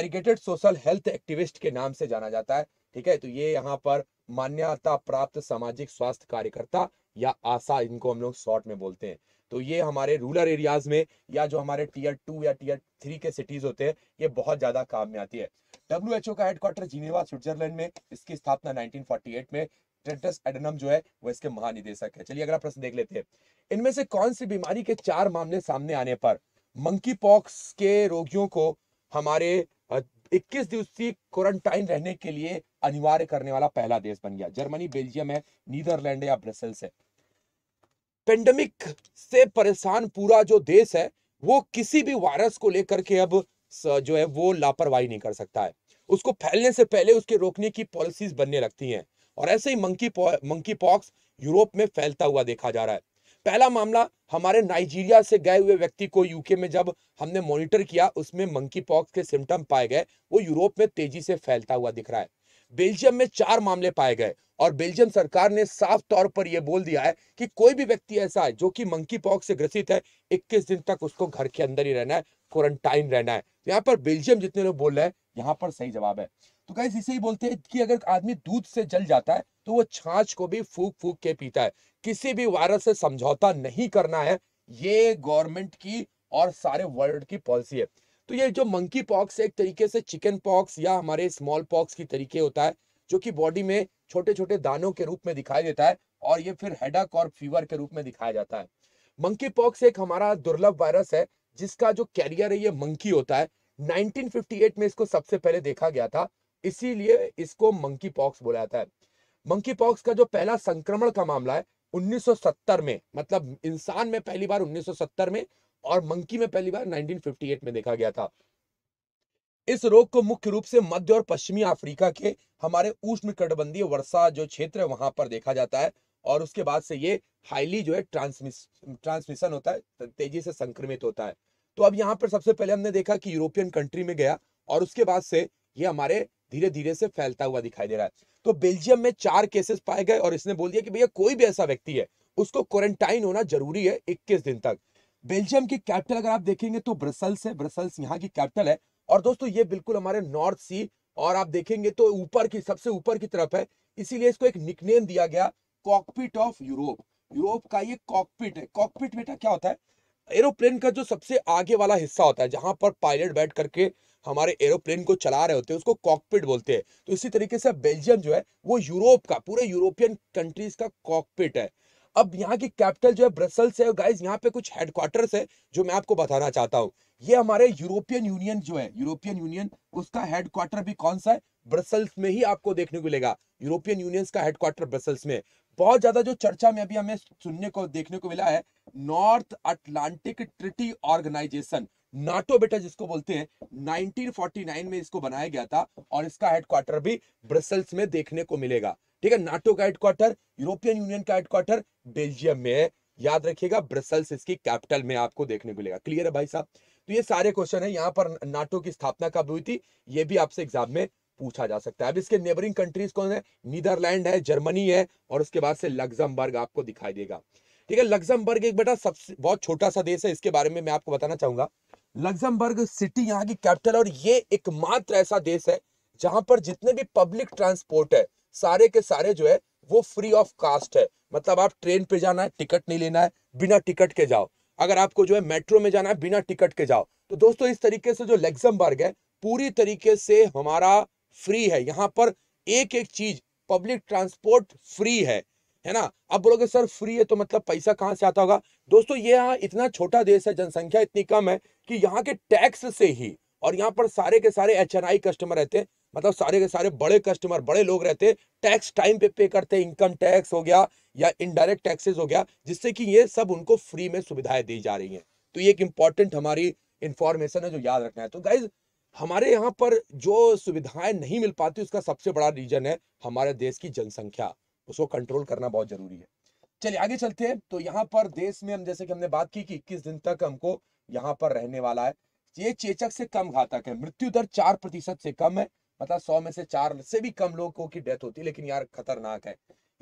Speaker 1: एरिगेटेड सोशल हेल्थ एक्टिविस्ट के नाम से जाना जाता है ठीक है तो ये यहाँ पर मान्यता प्राप्त सामाजिक स्वास्थ्य कार्यकर्ता या आशा इनको हम लोग शॉर्ट में बोलते हैं तो ये हमारे रूरल एरियाज में या जो हमारे टीयर टू या टीयर थ्री के सिटीज होते हैं ये बहुत ज्यादा काम में आती है डब्ल्यू का हेडक्वार्टर जिनेवा स्विट्जरलैंड में इसकी स्थापना 1948 में टेड्रस एडनम जो है वो इसके महानिदेशक है चलिए अगला प्रश्न देख लेते हैं इनमें से कौन सी बीमारी के चार मामले सामने आने पर मंकी पॉक्स के रोगियों को हमारे 21 दिवसीय क्वारंटाइन रहने के लिए अनिवार्य करने वाला पहला देश बन गया जर्मनी बेल्जियम है नीदरलैंड या ब्रसेल्स है पेंडेमिक से परेशान पूरा जो देश है वो किसी भी वायरस को लेकर के अब जो है वो लापरवाही नहीं कर सकता है उसको फैलने से पहले उसके रोकने की पॉलिसीज बनने लगती हैं और ऐसे ही मंकी मंकी पॉक्स यूरोप में फैलता हुआ देखा जा रहा है पहला मामला हमारे नाइजीरिया से गए हुए व्यक्ति को यूके में जब हमने मॉनिटर किया उसमें मंकी पॉक्स के सिम्टम पाए गए वो यूरोप में तेजी से फैलता हुआ दिख रहा है बेल्जियम में चार मामले पाए गए और बेल्जियम सरकार ने साफ तौर पर यह बोल दिया है कि कोई भी व्यक्ति ऐसा है जो कि मंकी पॉक्स से ग्रसित है 21 दिन तक उसको घर के अंदर ही रहना है क्वारंटाइन रहना है यहाँ पर बेल्जियम जितने लोग बोल रहे हैं यहाँ पर सही जवाब है तो कैसे इसे ही बोलते हैं कि अगर आदमी दूध से जल जाता है तो वो छाछ को भी फूक फूक के पीता है किसी भी वायरस से समझौता नहीं करना है ये गवर्नमेंट की और सारे वर्ल्ड की पॉलिसी है तो ये जो मंकी पॉक्स एक तरीके से चिकन पॉक्स या हमारे स्मॉल पॉक्स की तरीके होता है जो कि बॉडी में छोटे छोटे दानों के रूप में दिखाई देता है और ये फिर हेडक और फीवर के रूप में दिखाया जाता है मंकी पॉक्स एक हमारा दुर्लभ वायरस है जिसका जो कैरियर है ये मंकी होता है 1958 में इसको सबसे पहले देखा गया था इसीलिए इसको मंकी पॉक्स बोला जाता है मंकी पॉक्स का जो पहला संक्रमण का मामला है 1970 में मतलब इंसान में पहली बार 1970 में और मंकी में पहली बार 1958 में देखा गया था इस रोग को मुख्य रूप से मध्य और पश्चिमी अफ्रीका के हमारे उष्ण कटबंधी वर्षा जो क्षेत्र है वहां पर देखा जाता है और उसके बाद से ये हाईली जो है ट्रांसमिस ट्रांसमिशन होता है तेजी से संक्रमित होता है तो अब यहाँ पर सबसे पहले हमने देखा कि यूरोपियन कंट्री में गया और उसके बाद से ये हमारे धीरे धीरे से फैलता हुआ दिखाई दे रहा है तो बेल्जियम में चार केसेस पाए गए और इसने बोल दिया कि भैया कोई भी ऐसा व्यक्ति है उसको क्वारंटाइन होना जरूरी है इक्कीस दिन तक बेल्जियम की कैपिटल अगर आप देखेंगे तो ब्रसल्स है ब्रसल्स यहाँ की कैपिटल है और दोस्तों ये बिल्कुल हमारे नॉर्थ सी और आप देखेंगे तो ऊपर की सबसे ऊपर की तरफ है इसीलिए इसको एक निकनेम दिया गया कॉकपिट ऑफ यूरोप यूरोप का ये कॉकपिट है कॉकपिट बेटा क्या होता है एरोप्लेन का जो सबसे आगे वाला हिस्सा होता है जहां पर पायलट बैठ करके हमारे एरोप्लेन को चला रहे होते हैं उसको कॉकपिट बोलते हैं तो इसी तरीके से बेल्जियम जो है वो यूरोप का पूरे यूरोपियन कंट्रीज का कॉकपिट है अब यहाँ की कैपिटल जो है ब्रसल्स है गाइज यहाँ पे कुछ हेडक्वार्टर्स है जो मैं आपको बताना चाहता हूँ ये हमारे यूरोपियन यूनियन जो है यूरोपियन यूनियन उसका हेडक्वार्टर भी कौन सा है ब्रसल्स में ही आपको देखने को मिलेगा यूरोपियन यूनियन का हेडक्वार्टर ब्रसल्स में बहुत ज्यादा जो चर्चा में अभी हमें सुनने को देखने को मिला है North Atlantic treaty organisation NATO बेटा जिसको बोलते हैं 1949 में इसको बनाया गया था और इसका हेडक्वार्टर भी ब्रसल्स में देखने को मिलेगा ठीक है नाटो का हेडक्वार्टर यूरोपियन यूनियन का हेडक्वार्टर बेल्जियम में है याद रखिएगा ब्रसल्स इसकी कैपिटल में आपको देखने को मिलेगा क्लियर है भाई साहब तो ये सारे क्वेश्चन है यहाँ पर नाटो की स्थापना कब हुई थी ये भी आपसे एग्जाम में पूछा जा सकता है अब इसके नेबरिंग कंट्रीज कौन है नीदरलैंड है जर्मनी है और उसके बाद से लग्जमबर्ग आपको दिखाई देगा ठीक है लग्जमबर्ग एक बेटा सबसे बहुत छोटा सा देश है इसके बारे में मैं आपको बताना चाहूंगा लग्जमबर्ग सिटी यहाँ की कैपिटल और ये एकमात्र ऐसा देश है जहां पर जितने भी पब्लिक ट्रांसपोर्ट है सारे के सारे जो है वो फ्री ऑफ कास्ट है मतलब आप ट्रेन पे जाना है टिकट नहीं लेना है बिना टिकट के जाओ अगर आपको जो है मेट्रो में जाना है बिना टिकट के जाओ तो दोस्तों इस तरीके से जो लेग्जमबर्ग है पूरी तरीके से हमारा फ्री है यहाँ पर एक एक चीज पब्लिक ट्रांसपोर्ट फ्री है है ना अब बोलोगे सर फ्री है तो मतलब पैसा कहाँ से आता होगा दोस्तों ये यहाँ इतना छोटा देश है जनसंख्या इतनी कम है कि यहाँ के टैक्स से ही और यहाँ पर सारे के सारे एच कस्टमर रहते हैं मतलब सारे के सारे बड़े कस्टमर बड़े लोग रहते हैं टैक्स टाइम पे पे करते हैं इनकम टैक्स हो गया या इनडायरेक्ट टैक्सेस हो गया जिससे कि ये सब उनको फ्री में सुविधाएं दी जा रही हैं तो ये एक इंपॉर्टेंट हमारी इंफॉर्मेशन है जो याद रखना है तो गाइज हमारे यहाँ पर जो सुविधाएं नहीं मिल पाती उसका सबसे बड़ा रीजन है हमारे देश की जनसंख्या उसको कंट्रोल करना बहुत जरूरी है चलिए आगे चलते हैं तो यहाँ पर देश में हम जैसे कि हमने बात की कि इक्कीस दिन तक हमको यहाँ पर रहने वाला है ये चेचक से कम घातक है मृत्यु दर चार प्रतिशत से कम है मतलब सौ में से चार से भी कम लोगों की डेथ होती है लेकिन यार खतरनाक है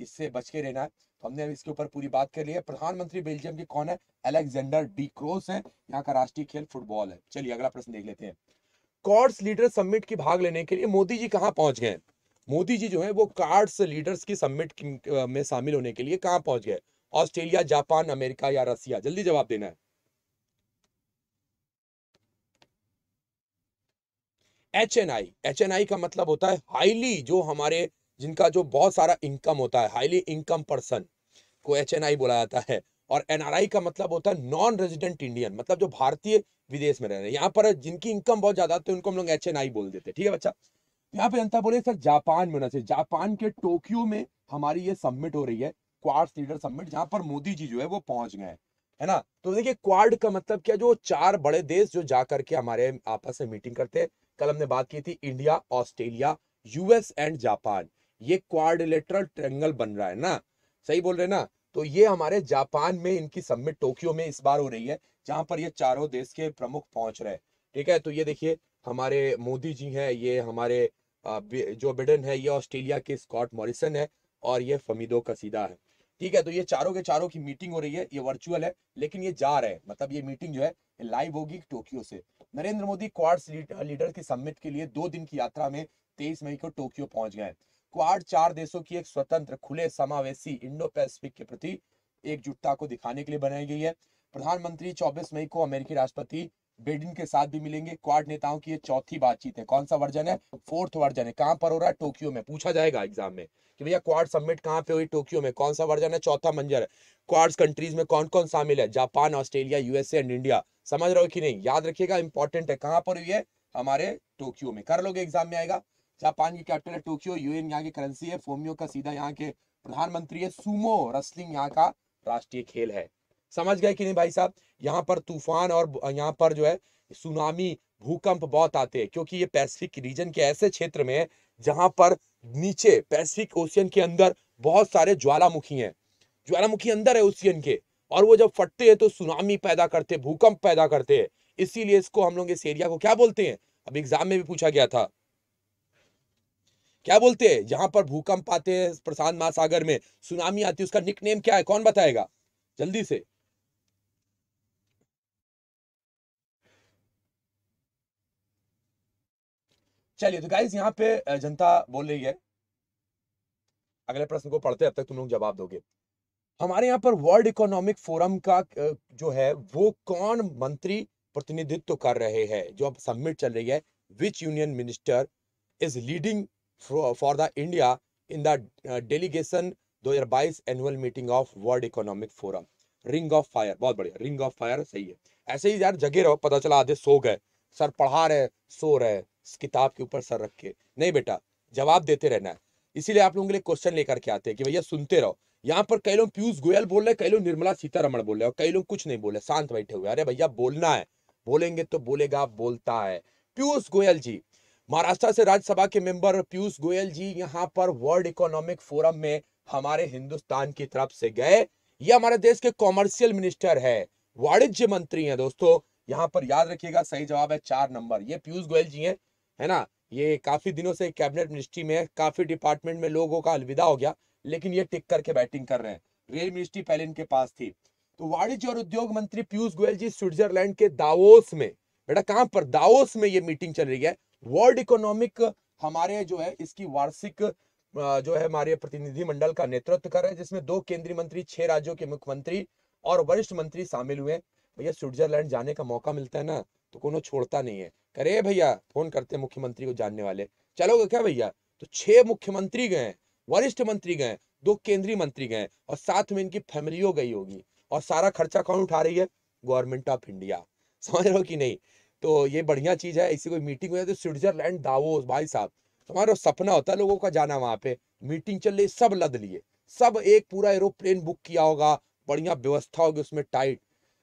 Speaker 1: इससे बच के रहना है तो हमने इसके ऊपर पूरी बात कर ली है प्रधानमंत्री बेल्जियम के कौन है अलेक्जेंडर डी क्रोस है यहाँ का राष्ट्रीय खेल फुटबॉल है चलिए अगला प्रश्न देख लेते हैं कॉर्ड्स लीडर समिट की भाग लेने के लिए मोदी जी कहाँ पहुंच गए मोदी जी जो है वो कार्ड्स लीडर्स की समिट में शामिल होने के लिए कहाँ पहुंच गए ऑस्ट्रेलिया जापान अमेरिका या रसिया जल्दी जवाब देना है H N I H N I का मतलब होता है हाईली जो हमारे जिनका जो बहुत सारा इनकम होता है हाईली इनकम पर्सन को एच एन आई बोला जाता है और एनआरआई का मतलब होता है नॉन रेजिडेंट इंडियन मतलब जो भारतीय विदेश में रह रहे हैं यहाँ पर जिनकी इनकम बहुत ज्यादा है उनको हम लोग एच बोल देते ठीक है बच्चा तो यहाँ पे जनता बोले सर जापान में होना चाहिए जापान के टोक्यो में हमारी ये सबमिट हो रही है क्वार्स लीडर सबमिट जहाँ पर मोदी जी जो है वो पहुंच गए है ना तो देखिए क्वाड का मतलब क्या जो चार बड़े देश जो जा करके हमारे आपस में मीटिंग करते हैं कल हमने बात की थी India Australia US and Japan ये इलेक्ट्रल ट्रेंगल बन रहा है ना सही बोल रहे ना तो ये हमारे जापान में इनकी सबमिट टोक्यो में इस बार हो रही है जहां पर ये चारों देश के प्रमुख पहुंच रहे हैं ठीक है तो ये देखिए हमारे मोदी जी हैं ये हमारे जो बिडन है ये ऑस्ट्रेलिया के स्कॉट मॉरिसन है और ये फमीदो कसीदा है ठीक है तो ये चारों के चारों की मीटिंग हो रही है ये वर्चुअल है लेकिन ये जा रहे हैं मतलब ये मीटिंग जो है लाइव होगी टोक्यो से नरेंद्र मोदी क्वार्स लीडर की सम्मिट के लिए दो दिन की यात्रा में तेईस मई को टोक्यो पहुंच गए क्वाड चार देशों की एक स्वतंत्र खुले समावेशी इंडो पैसिफिक के प्रति एकजुटता को दिखाने के लिए बनाई गई है प्रधानमंत्री 24 मई को अमेरिकी राष्ट्रपति बेडिन के साथ भी मिलेंगे क्वाड नेताओं की ये चौथी बातचीत है कौन सा वर्जन है फोर्थ वर्जन है कहाँ पर हो रहा है टोक्यो में पूछा जाएगा एग्जाम में कि भैया क्वाड समिट कहाँ पे हुई टोक्यो में कौन सा वर्जन है चौथा मंजर क्वाड कंट्रीज में कौन कौन शामिल है Japan Australia USA and India समझ रहे हो कि नहीं याद रखिएगा इंपॉर्टेंट है कहाँ पर हुई है हमारे टोक्यो में कर लोगे एग्जाम में आएगा जापान की कैपिटल है टोक्यो यूएन यहाँ की करेंसी है फोमियो का सीधा यहाँ के प्रधानमंत्री है सुमो रसलिंग यहाँ का राष्ट्रीय खेल है समझ गए कि नहीं भाई साहब यहाँ पर तूफान और यहाँ पर जो है सुनामी भूकंप बहुत आते हैं क्योंकि ये पैसिफिक रीजन के ऐसे क्षेत्र में जहां पर नीचे पैसिफिक ओशियन के अंदर बहुत सारे ज्वालामुखी हैं ज्वालामुखी अंदर है ओशियन के और वो जब फटते हैं तो सुनामी पैदा करते भूकंप पैदा करते हैं इसीलिए इसको हम लोग इस एरिया को क्या बोलते हैं अब एग्जाम में भी पूछा गया था क्या बोलते हैं यहां पर भूकंप आते हैं प्रशांत महासागर में सुनामी आती है उसका निकनेम क्या है कौन बताएगा जल्दी से चलिए तो गाइज यहां पे जनता बोल रही है अगले प्रश्न को पढ़ते हैं अब तक तुम लोग जवाब दोगे हमारे यहाँ पर वर्ल्ड इकोनॉमिक फोरम का जो है वो कौन मंत्री प्रतिनिधित्व कर रहे हैं जो अब सबमिट चल रही है which union minister is leading the India in the delegation दो हजार 2022 annual meeting of World Economic Forum ring of fire बहुत बढ़िया रिंग ऑफ फायर सही है ऐसे ही यार जगे रहो पता चला आधे सो गए सर पढ़ा रहे सो रहे इस किताब के ऊपर सर रखे नहीं बेटा जवाब देते रहना है इसीलिए आप लोगों के लिए क्वेश्चन लेकर के आते हैं कि भैया सुनते रहो यहाँ पर कई लोग पीयूष गोयल बोल रहे कई लोग निर्मला सीतारमण बोल रहे और कई लोग कुछ नहीं बोले शांत बैठे हुए अरे भैया बोलना है बोलेंगे तो बोलेगा बोलता है पीयूष गोयल जी महाराष्ट्र से राज्यसभा के मेंबर पीयूष गोयल जी यहाँ पर वर्ल्ड इकोनॉमिक फोरम में हमारे हिंदुस्तान की तरफ से गए ये हमारे देश के कॉमर्शियल मिनिस्टर है वाणिज्य मंत्री हैं दोस्तों यहाँ पर याद रखिएगा सही जवाब है चार नंबर ये पीयूष गोयल जी हैं है ना ये काफी दिनों से कैबिनेट मिनिस्ट्री में काफी डिपार्टमेंट में लोगों का अलविदा हो गया लेकिन ये टिक करके बैटिंग कर रहे हैं रेल मिनिस्ट्री पहले इनके पास थी तो वाणिज्य और उद्योग मंत्री पीयूष गोयल जी स्विट्जरलैंड के दावोस में बेटा कहां पर दावोस में ये मीटिंग चल रही है वर्ल्ड इकोनॉमिक हमारे जो है इसकी वार्षिक जो है हमारे प्रतिनिधि मंडल का नेतृत्व कर रहे हैं जिसमें दो केंद्रीय मंत्री छह राज्यों के मुख्यमंत्री और वरिष्ठ मंत्री शामिल हुए भैया स्विट्जरलैंड जाने का मौका मिलता है ना तो कोनो छोड़ता नहीं है करे भैया फोन करते हैं मुख्यमंत्री को जानने वाले चलोगे क्या भैया तो छह मुख्यमंत्री गए वरिष्ठ मंत्री गए दो केंद्रीय मंत्री गए और साथ में इनकी फैमिलियों गई होगी और सारा खर्चा कौन उठा रही है गवर्नमेंट ऑफ इंडिया समझ रहे हो कि नहीं तो ये बढ़िया चीज़ है ऐसी कोई मीटिंग हो जाए तो स्विट्जरलैंड दावोस भाई साहब हमारा सपना होता है लोगों का जाना वहां पे मीटिंग चल रही सब लद लिए सब एक पूरा एरोप्लेन बुक किया होगा बढ़िया व्यवस्था होगी उसमें टाइट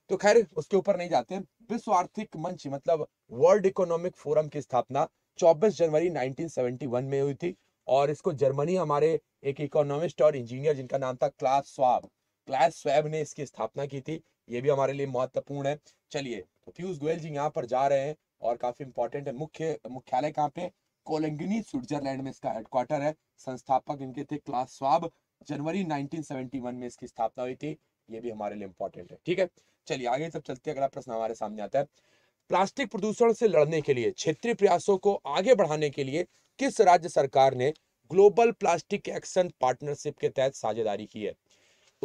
Speaker 1: तो खैर उसके ऊपर नहीं जाते विश्व आर्थिक मंच मतलब वर्ल्ड इकोनॉमिक फोरम की स्थापना 24 जनवरी 1971 में हुई थी और इसको जर्मनी हमारे एक इकोनॉमिस्ट और इंजीनियर जिनका नाम था क्लास स्वाब क्लास स्वैब ने इसकी स्थापना की थी ये भी हमारे लिए महत्वपूर्ण है चलिए तो पीयूष गोयल जी यहाँ पर जा रहे हैं और काफी इंपॉर्टेंट है मुख्य मुख्यालय कहाँ पे कोलंगनी स्विट्जरलैंड में इसका हेडक्वार्टर है संस्थापक इनके थे क्लास स्वाब जनवरी 1971 में इसकी स्थापना हुई थी ये भी हमारे लिए इंपॉर्टेंट है ठीक है चलिए आगे सब चलते अगला प्रश्न हमारे सामने आता है प्लास्टिक प्रदूषण से लड़ने के लिए क्षेत्रीय प्रयासों को आगे बढ़ाने के लिए किस राज्य सरकार ने ग्लोबल प्लास्टिक एक्शन पार्टनरशिप के तहत साझेदारी की है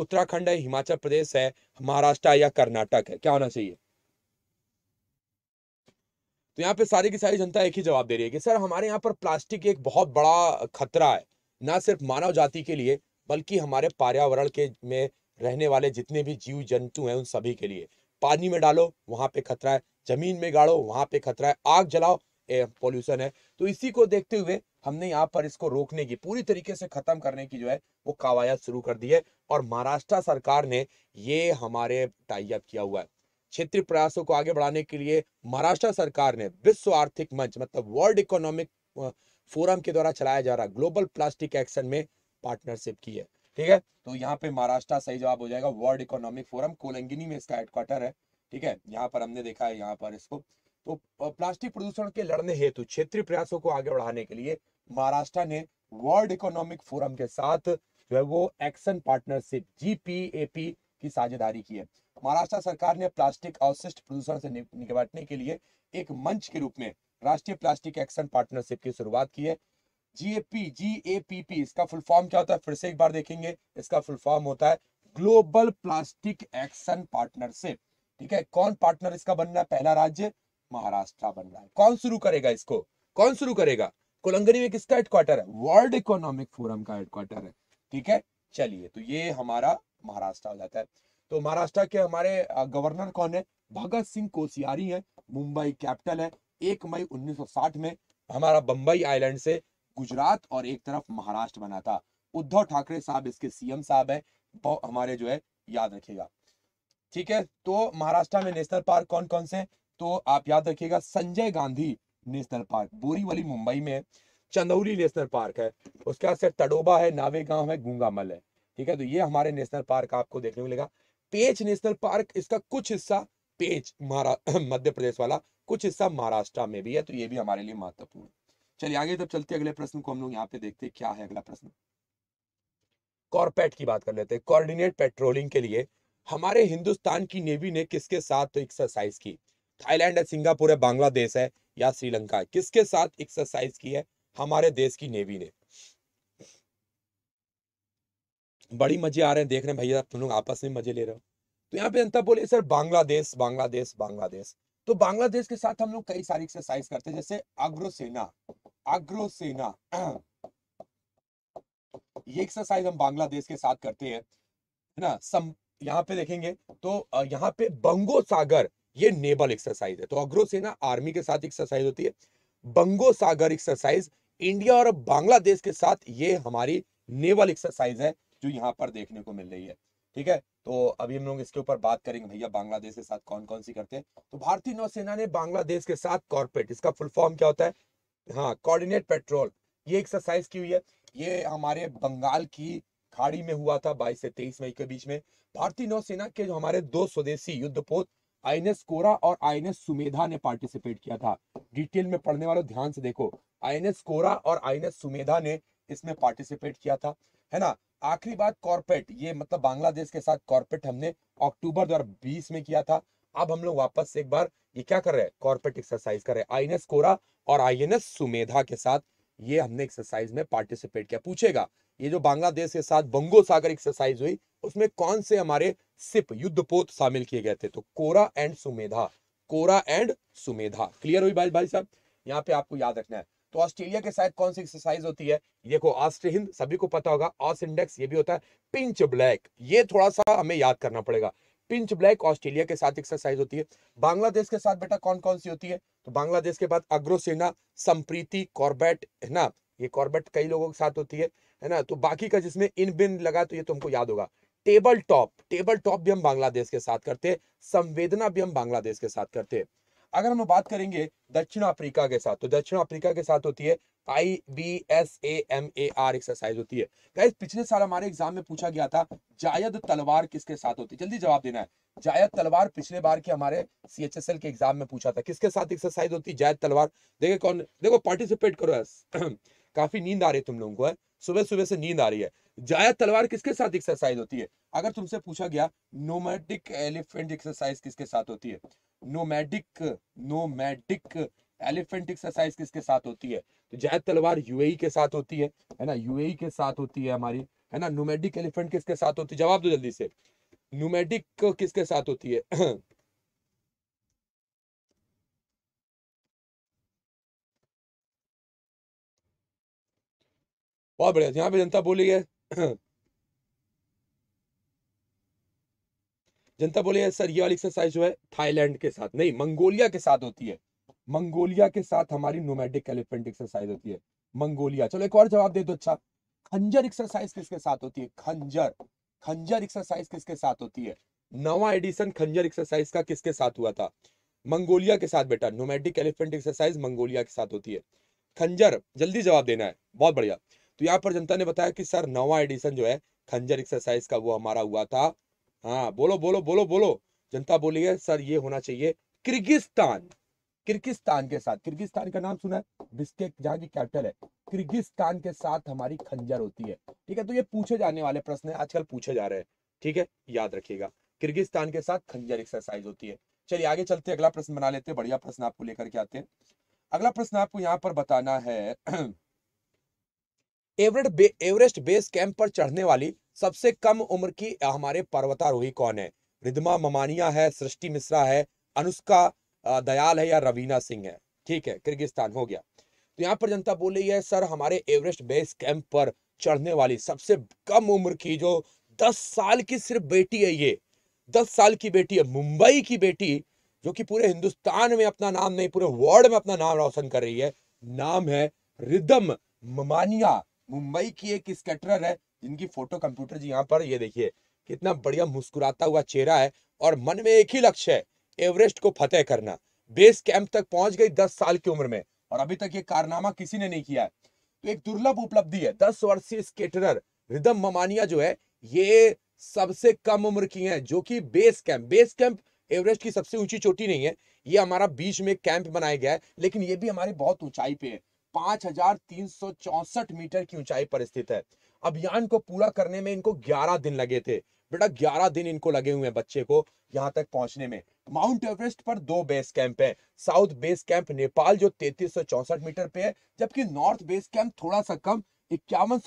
Speaker 1: उत्तराखंड है हिमाचल प्रदेश है महाराष्ट्र या कर्नाटक है क्या होना चाहिए तो यहाँ पे सारी की सारी जनता एक ही जवाब दे रही है कि सर हमारे यहाँ पर प्लास्टिक एक बहुत बड़ा खतरा है ना सिर्फ मानव जाति के लिए बल्कि हमारे पर्यावरण के में रहने वाले जितने भी जीव जंतु हैं उन सभी के लिए पानी में डालो वहाँ पे खतरा है जमीन में गाड़ो वहाँ पे खतरा है आग जलाओ पॉल्यूशन है तो इसी को देखते हुए हमने यहाँ पर इसको रोकने की पूरी तरीके से खत्म करने की जो है वो कवायद शुरू कर दी है और महाराष्ट्र सरकार ने ये हमारे टाइप किया हुआ है क्षेत्रीय प्रयासों को आगे बढ़ाने के लिए महाराष्ट्र सरकार ने विश्व आर्थिक मंच मतलब वर्ल्ड इकोनॉमिक फोरम के द्वारा चलाया जा रहा ग्लोबल प्लास्टिक एक्शन में पार्टनरशिप की है ठीक है तो यहाँ पे महाराष्ट्र सही जवाब हो जाएगा वर्ल्ड इकोनॉमिक फोरम कोलंगिनी में इसका हेडक्वार्टर है ठीक है यहाँ पर हमने देखा है यहाँ पर इसको तो प्लास्टिक प्रदूषण के लड़ने हेतु क्षेत्रीय प्रयासों को आगे बढ़ाने के लिए महाराष्ट्र ने वर्ल्ड इकोनॉमिक फोरम के साथ जो है वो एक्शन पार्टनरशिप जीपीएपी की साझेदारी की है महाराष्ट्र सरकार ने प्लास्टिक अवशिष्ट प्रदूषण से निपटने के लिए एक मंच के रूप में राष्ट्रीय प्लास्टिक एक्शन पार्टनरशिप की शुरुआत की है जीएपी जीएपीपी इसका फुल फॉर्म क्या होता है फिर से एक बार देखेंगे इसका फुल फॉर्म होता है ग्लोबल प्लास्टिक एक्शन पार्टनरशिप ठीक है कौन पार्टनर इसका बनना है पहला राज्य महाराष्ट्र बन रहा है कौन शुरू करेगा इसको कौन शुरू करेगा कोलंगरी में किसका हेडक्वार्टर है वर्ल्ड इकोनॉमिक फोरम का हेडक्वार्टर है ठीक है चलिए तो ये हमारा महाराष्ट्र हो जाता है तो महाराष्ट्र के हमारे गवर्नर कौन है भगत सिंह कोशियारी है मुंबई कैपिटल है एक मई 1960 में हमारा बम्बई आइलैंड से गुजरात और एक तरफ महाराष्ट्र बना था उद्धव ठाकरे साहब इसके सीएम साहब है हमारे जो है याद रखिएगा ठीक है तो महाराष्ट्र में नेशनल पार्क कौन कौन से तो आप याद रखिएगा संजय गांधी नेशनल पार्क बोरी वाली मुंबई में है चंदौली नेशनल पार्क है उसके बाद से तडोबा है नावे गांव है गुंगामल है ठीक है तो ये हमारे नेशनल पार्क आपको देखने को मिलेगा पेच नेशनल पार्क इसका कुछ हिस्सा पेच मध्य प्रदेश वाला कुछ हिस्सा महाराष्ट्र में भी है तो ये भी हमारे लिए महत्वपूर्ण है चलिए आगे तब चलते अगले प्रश्न को हम लोग यहाँ पे देखते हैं क्या है अगला प्रश्न कॉर्पेट की बात कर लेते हैं कोऑर्डिनेट पेट्रोलिंग के लिए हमारे हिंदुस्तान की नेवी ने किसके साथ तो एक्सरसाइज की थाईलैंड है सिंगापुर है बांग्लादेश है या श्रीलंका किसके साथ एक्सरसाइज की है हमारे देश की नेवी ने बड़ी मजे आ रहे हैं देख रहे हैं भैया तुम लोग आपस में मजे ले रहे हो तो यहाँ पे अंतर बोले सर बांग्लादेश बांग्लादेश बांग्लादेश तो बांग्लादेश के साथ हम लोग कई सारी एक्सरसाइज करते हैं जैसे अग्रोसेना अग्रोसेना ये एक्सरसाइज हम बांग्लादेश के साथ करते हैं ना सम यहाँ पे देखेंगे तो यहाँ पे बंगो सागर ये नेवल एक्सरसाइज है तो अग्रोसेना आर्मी के साथ एक्सरसाइज होती है बंगो सागर एक्सरसाइज इंडिया और बांग्लादेश के साथ ये हमारी नेवल एक्सरसाइज है जो यहाँ पर देखने को मिल रही है ठीक है तो अभी हम लोग इसके ऊपर बात करेंगे भैया बांग्लादेश के साथ कौन कौन सी करते हैं तो भारतीय नौसेना ने बांग्लादेश के साथ कॉर्पोरेट इसका फुल फॉर्म क्या होता है हाँ कोऑर्डिनेट पेट्रोल ये एक्सरसाइज की हुई है ये हमारे बंगाल की खाड़ी में हुआ था 22 से 23 मई के बीच में भारतीय नौसेना के जो हमारे दो स्वदेशी युद्धपोत आई कोरा और आई सुमेधा ने पार्टिसिपेट किया था डिटेल में पढ़ने वालों ध्यान से देखो आई कोरा और आई सुमेधा ने इसमें पार्टिसिपेट किया था है ना आखिरी बात कॉर्पोरेट ये मतलब बांग्लादेश के साथ कॉर्पोरेट हमने अक्टूबर दो में किया था अब हम लोग वापस एक बार ये क्या कर रहे हैं कॉर्पोरेट एक्सरसाइज कर रहे हैं आई कोरा और आई सुमेधा के साथ ये हमने एक्सरसाइज में पार्टिसिपेट किया पूछेगा ये जो बांग्लादेश के साथ बंगो सागर एक्सरसाइज हुई उसमें कौन से हमारे सिप युद्धपोत शामिल किए गए थे तो Kora and Sumedha Kora and Sumedha clear हुई भाई भाई साहब यहाँ पे आपको याद रखना है तो ऑस्ट्रेलिया के साथ कौन सी एक्सरसाइज होती है देखो ऑस्ट्रे हिंद सभी को पता होगा ऑस इंडेक्स ये भी होता है पिंच ब्लैक ये थोड़ा सा हमें याद करना पड़ेगा पिंच ब्लैक ऑस्ट्रेलिया के साथ एक्सरसाइज होती है बांग्लादेश के साथ बेटा कौन कौन सी होती है तो बांग्लादेश के बाद अग्रोसेना संप्रीति कॉर्बेट है ना ये कॉर्बेट कई लोगों के साथ होती है है ना तो बाकी का जिसमें इन बिन लगा तो ये तुमको याद होगा टेबल टॉप टेबल टॉप भी हम बांग्लादेश के साथ करते संवेदना भी हम बांग्लादेश के साथ करते अगर हम बात करेंगे दक्षिण अफ्रीका के साथ तो दक्षिण अफ्रीका के साथ होती है I B S A M A R exercise होती है पिछले साल हमारे एग्जाम में पूछा गया था जायद तलवार किसके साथ होती है जल्दी जवाब देना है जायद तलवार पिछले बार के हमारे सी एच एस एल के एग्जाम में पूछा था किसके साथ एक्सरसाइज होती है जायद तलवार देखिए कौन देखो पार्टिसिपेट करो काफी नींद आ रही है तुम लोगों को है सुबह सुबह से नींद आ रही है जायद तलवार किसके साथ एक्सरसाइज होती है अगर तुमसे पूछा गया नोमैटिक एलिफेंट एक्सरसाइज किसके साथ होती है नोमैटिक नोमैटिक एलिफेंट एक्सरसाइज किसके साथ होती है तो जायद तलवार यूएई e के साथ होती है है ना यूएई e के साथ होती है हमारी है ना नोमैटिक एलिफेंट किसके साथ होती है जवाब दो जल्दी से नोमैटिक किसके साथ होती है बहुत बढ़िया यहाँ पे जनता बोली है जनता बोली है सर ये वाली एक्सरसाइज जो है थाईलैंड के साथ नहीं मंगोलिया के साथ होती है मंगोलिया के साथ हमारी नोमेडिक एलिफेंट एक्सरसाइज होती है मंगोलिया चलो एक और जवाब दे दो अच्छा खंजर एक्सरसाइज किसके साथ होती है खंजर खंजर एक्सरसाइज किसके साथ होती है नवा एडिशन खंजर एक्सरसाइज का किसके साथ हुआ था मंगोलिया के साथ बेटा नोमेडिक एलिफेंट एक्सरसाइज मंगोलिया के साथ होती है खंजर जल्दी जवाब देना है बहुत बढ़िया तो यहाँ पर जनता ने बताया कि सर नवा एडिशन जो है खंजर एक्सरसाइज का वो हमारा हुआ था हाँ बोलो बोलो बोलो बोलो जनता बोली है सर ये होना चाहिए किर्गिस्तान किर्गिस्तान के साथ किर्गिस्तान का नाम सुना है बिस्केक जहाँ की कैपिटल है किर्गिस्तान के साथ हमारी खंजर होती है ठीक है तो ये पूछे जाने वाले प्रश्न है आजकल पूछे जा रहे हैं ठीक है याद रखिएगा किर्गिस्तान के साथ खंजर एक्सरसाइज होती है चलिए आगे चलते अगला प्रश्न बना लेते हैं बढ़िया प्रश्न आपको लेकर के आते हैं अगला प्रश्न आपको यहाँ पर बताना है एवरेस्ट बे, एवरेस्ट बेस कैंप पर चढ़ने वाली सबसे कम उम्र की हमारे पर्वतारोही कौन है रिदमा ममानिया है सृष्टि मिश्रा है अनुष्का दयाल है या रवीना सिंह है ठीक है किर्गिस्तान हो गया तो यहाँ पर जनता बोल रही है सर हमारे एवरेस्ट बेस कैंप पर चढ़ने वाली सबसे कम उम्र की जो दस साल की सिर्फ बेटी है ये दस साल की बेटी है मुंबई की बेटी जो कि पूरे हिंदुस्तान में अपना नाम नहीं पूरे वर्ल्ड में अपना नाम रोशन कर रही है नाम है रिदम ममानिया मुंबई की एक स्केटर है जिनकी फोटो कंप्यूटर जी यहाँ पर ये देखिए कितना बढ़िया मुस्कुराता हुआ चेहरा है और मन में एक ही लक्ष्य है एवरेस्ट को फतेह करना बेस कैंप तक पहुंच गई दस साल की उम्र में और अभी तक ये कारनामा किसी ने नहीं किया है तो एक दुर्लभ उपलब्धि है दस वर्षीय स्केटर रिदम ममानिया जो है ये सबसे कम उम्र की है जो कि base camp base camp Everest की सबसे ऊंची चोटी नहीं है ये हमारा बीच में कैंप बनाया गया है लेकिन ये भी हमारी बहुत ऊंचाई पे है 5,364 मीटर की ऊंचाई पर स्थित है अभियान को पूरा करने में इनको 11 दिन लगे थे बेटा 11 दिन इनको लगे हुए हैं बच्चे को यहाँ तक पहुंचने में माउंट एवरेस्ट पर दो बेस कैंप है साउथ बेस कैंप नेपाल जो तैतीस मीटर पे है जबकि नॉर्थ बेस कैंप थोड़ा सा कम इक्यावन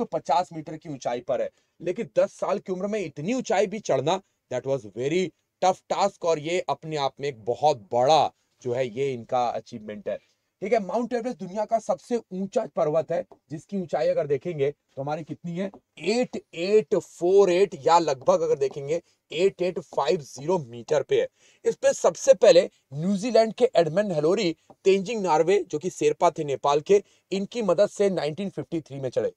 Speaker 1: मीटर की ऊंचाई पर है लेकिन 10 साल की उम्र में इतनी ऊंचाई भी चढ़ना that was very tough task और ये अपने आप में एक बहुत बड़ा जो है ये इनका अचीवमेंट है ठीक है माउंट एवरेस्ट दुनिया का सबसे ऊंचा पर्वत है जिसकी ऊंचाई अगर देखेंगे तो हमारी कितनी है एट एट फोर एट या लगभग अगर देखेंगे eight eight five zero metre पे है इस पे सबसे पहले न्यूजीलैंड के एडमंड हेलोरी तेंजिंग नार्वे जो कि शेरपा थे नेपाल के इनकी मदद से 1953 में चले